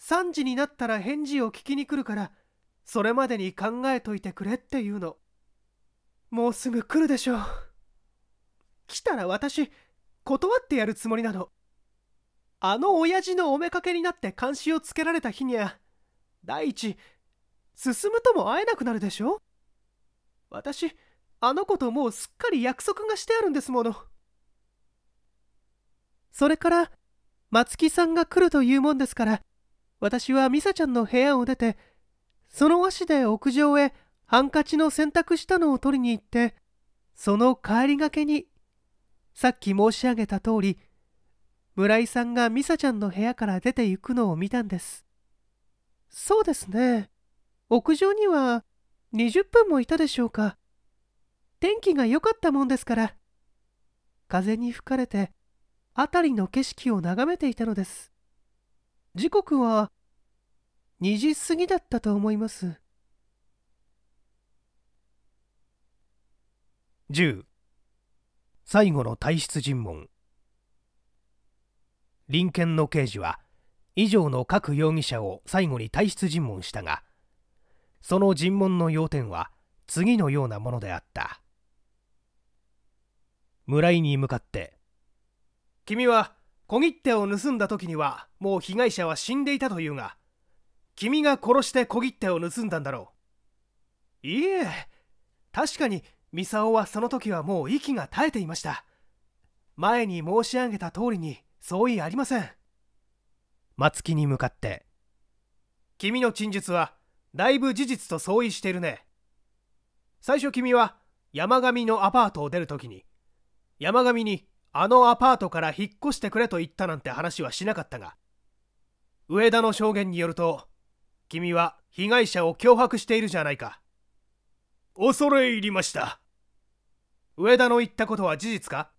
3時になったら返事を聞きに来るからそれまでに考えといてくれっていうのもうすぐ来るでしょう来たら私断ってやるつもりなのあの親父のおめかけになって監視をつけられた日には第一進むとも会えなくなるでしょ私あの子ともうすっかり約束がしてあるんですものそれから松木さんが来るというもんですから私は美沙ちゃんの部屋を出てその足で屋上へハンカチの洗濯したのを取りに行ってその帰りがけにさっき申し上げた通り村井さんが美沙ちゃんの部屋から出て行くのを見たんですそうですね屋上には20分もいたでしょうか天気が良かったもんですから風に吹かれて辺りの景色を眺めていたのです時刻は2時過ぎだったと思います10最後の退出尋問隣県の刑事は以上の各容疑者を最後に退出尋問したがその尋問の要点は次のようなものであった。村井に向かって君は小切手を盗んだ時にはもう被害者は死んでいたというが君が殺して小切手を盗んだんだろういいえ確かにミサオはその時はもう息が絶えていました前に申し上げた通りに相違ありません松木に向かって君の陳述はだいぶ事実と相違しているね最初君は山上のアパートを出る時に山上にあのアパートから引っ越してくれと言ったなんて話はしなかったが上田の証言によると君は被害者を脅迫しているじゃないか恐れ入りました上田の言ったことは事実か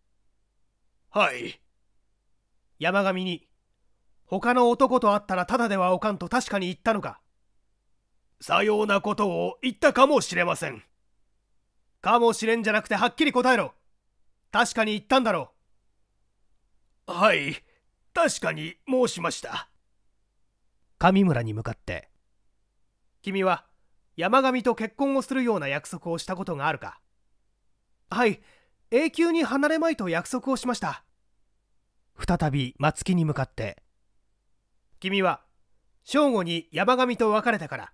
はい山上に他の男と会ったらただではおかんと確かに言ったのかさようなことを言ったかもしれませんかもしれんじゃなくてはっきり答えろ確かに言ったんだろう。はい、確かに申しました。上村に向かって。君は山上と結婚をするような約束をしたことがあるかはい永久に離れまいと約束をしました再び松木に向かって君は正午に山上と別れたから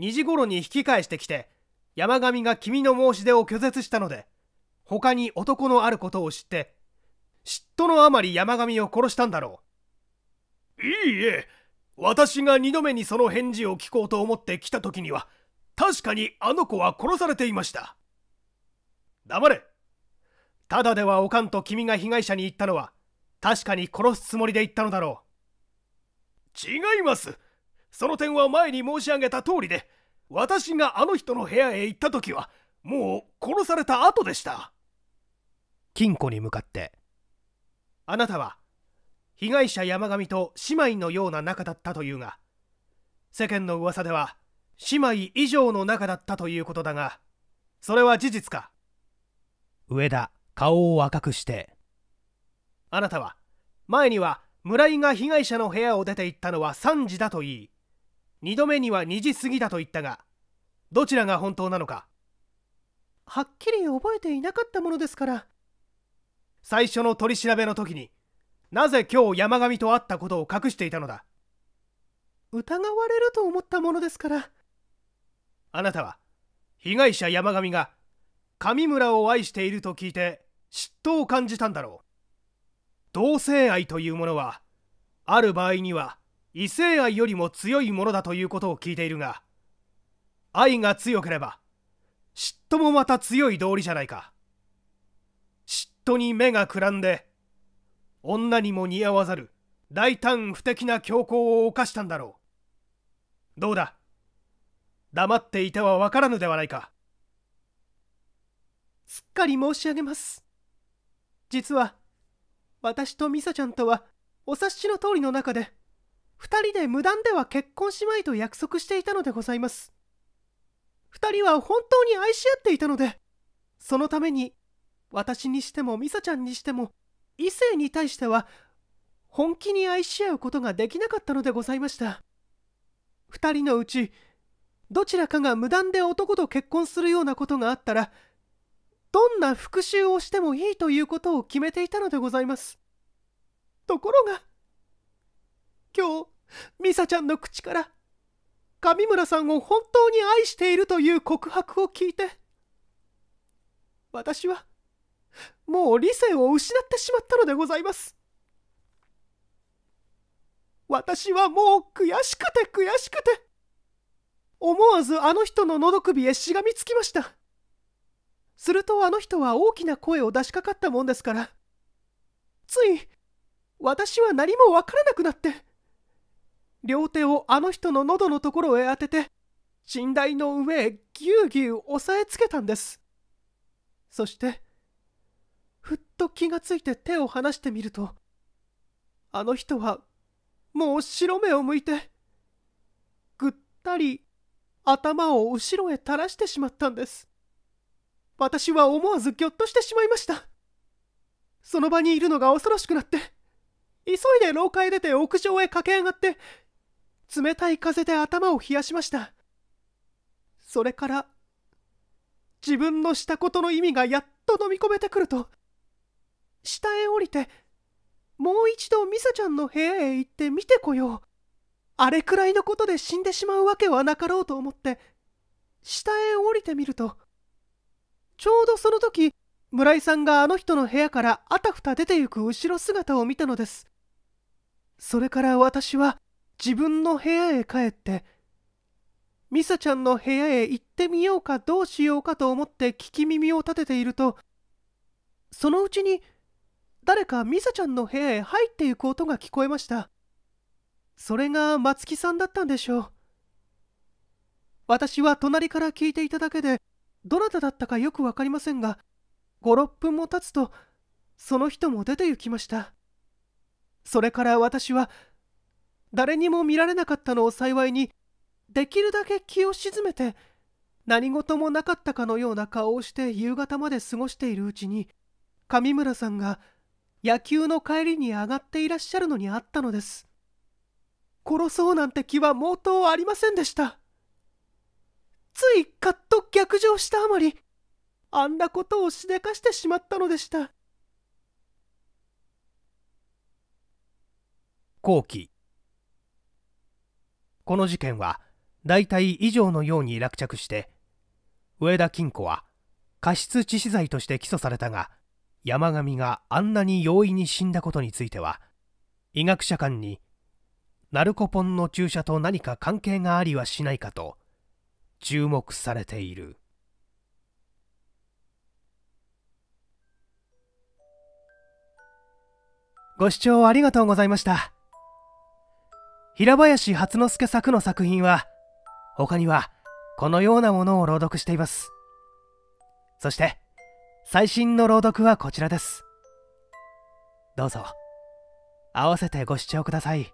2時頃に引き返してきて山上が君の申し出を拒絶したので他に男のあることを知って、嫉妬のあまり山上を殺したんだろう。いいえ、私が二度目にその返事を聞こうと思って来た時には、確かにあの子は殺されていました。黙れ。ただではおかんと君が被害者に言ったのは、確かに殺すつもりで言ったのだろう。違います。その点は前に申し上げた通りで、私があの人の部屋へ行った時は、もう殺された後でした。金庫に向かってあなたは被害者山上と姉妹のような仲だったというが世間の噂では姉妹以上の仲だったということだがそれは事実か上田顔を赤くしてあなたは前には村井が被害者の部屋を出て行ったのは3時だと言い2度目には2時過ぎだと言ったがどちらが本当なのかはっきり覚えていなかったものですから最初の取り調べの時になぜ今日山上と会ったことを隠していたのだ疑われると思ったものですからあなたは被害者山上が上村を愛していると聞いて嫉妬を感じたんだろう同性愛というものはある場合には異性愛よりも強いものだということを聞いているが愛が強ければ嫉妬もまた強い道理じゃないか夫に目がくらんで女にも似合わざる大胆不敵な強行を犯したんだろうどうだ黙っていては分からぬではないかすっかり申し上げます実は私とミサちゃんとはお察しの通りの中で2人で無断では結婚しまいと約束していたのでございます2人は本当に愛し合っていたのでそのために私にしてもミサちゃんにしても異性に対しては本気に愛し合うことができなかったのでございました2人のうちどちらかが無断で男と結婚するようなことがあったらどんな復讐をしてもいいということを決めていたのでございますところが今日ミサちゃんの口から上村さんを本当に愛しているという告白を聞いて私はもう理性を失ってしまったのでございます。私はもう悔しくて悔しくて思わずあの人の喉首へしがみつきましたするとあの人は大きな声を出しかかったもんですからつい私は何もわからなくなって両手をあの人の喉のところへ当てて寝台の上へぎゅうぎゅう押さえつけたんですそしてふっと気がついて手を離してみるとあの人はもう白目を向いてぐったり頭を後ろへ垂らしてしまったんです私は思わずぎょっとしてしまいましたその場にいるのが恐ろしくなって急いで廊下へ出て屋上へ駆け上がって冷たい風で頭を冷やしましたそれから自分のしたことの意味がやっと飲み込めてくると下へ降りてもう一度ミサちゃんの部屋へ行って見てこようあれくらいのことで死んでしまうわけはなかろうと思って下へ降りてみるとちょうどその時村井さんがあの人の部屋からあたふた出てゆく後ろ姿を見たのですそれから私は自分の部屋へ帰ってミサちゃんの部屋へ行ってみようかどうしようかと思って聞き耳を立てているとそのうちに「誰かミサちゃんの部屋へ入っていく音が聞こえましたそれが松木さんだったんでしょう私は隣から聞いていただけでどなただったかよく分かりませんが56分も経つとその人も出て行きましたそれから私は誰にも見られなかったのを幸いにできるだけ気を鎮めて何事もなかったかのような顔をして夕方まで過ごしているうちに上村さんが「野球の帰りに上がっていらっしゃるのにあったのです殺そうなんて気は毛頭ありませんでしたついカッと逆上したあまりあんなことをしでかしてしまったのでした後期この事件は大体以上のように落着して上田金庫は過失致死罪として起訴されたが山上があんなに容易に死んだことについては医学者間にナルコポンの注射と何か関係がありはしないかと注目されているご視聴ありがとうございました平林初之助作の作品は他にはこのようなものを朗読していますそして最新の朗読はこちらですどうぞ合わせてご視聴ください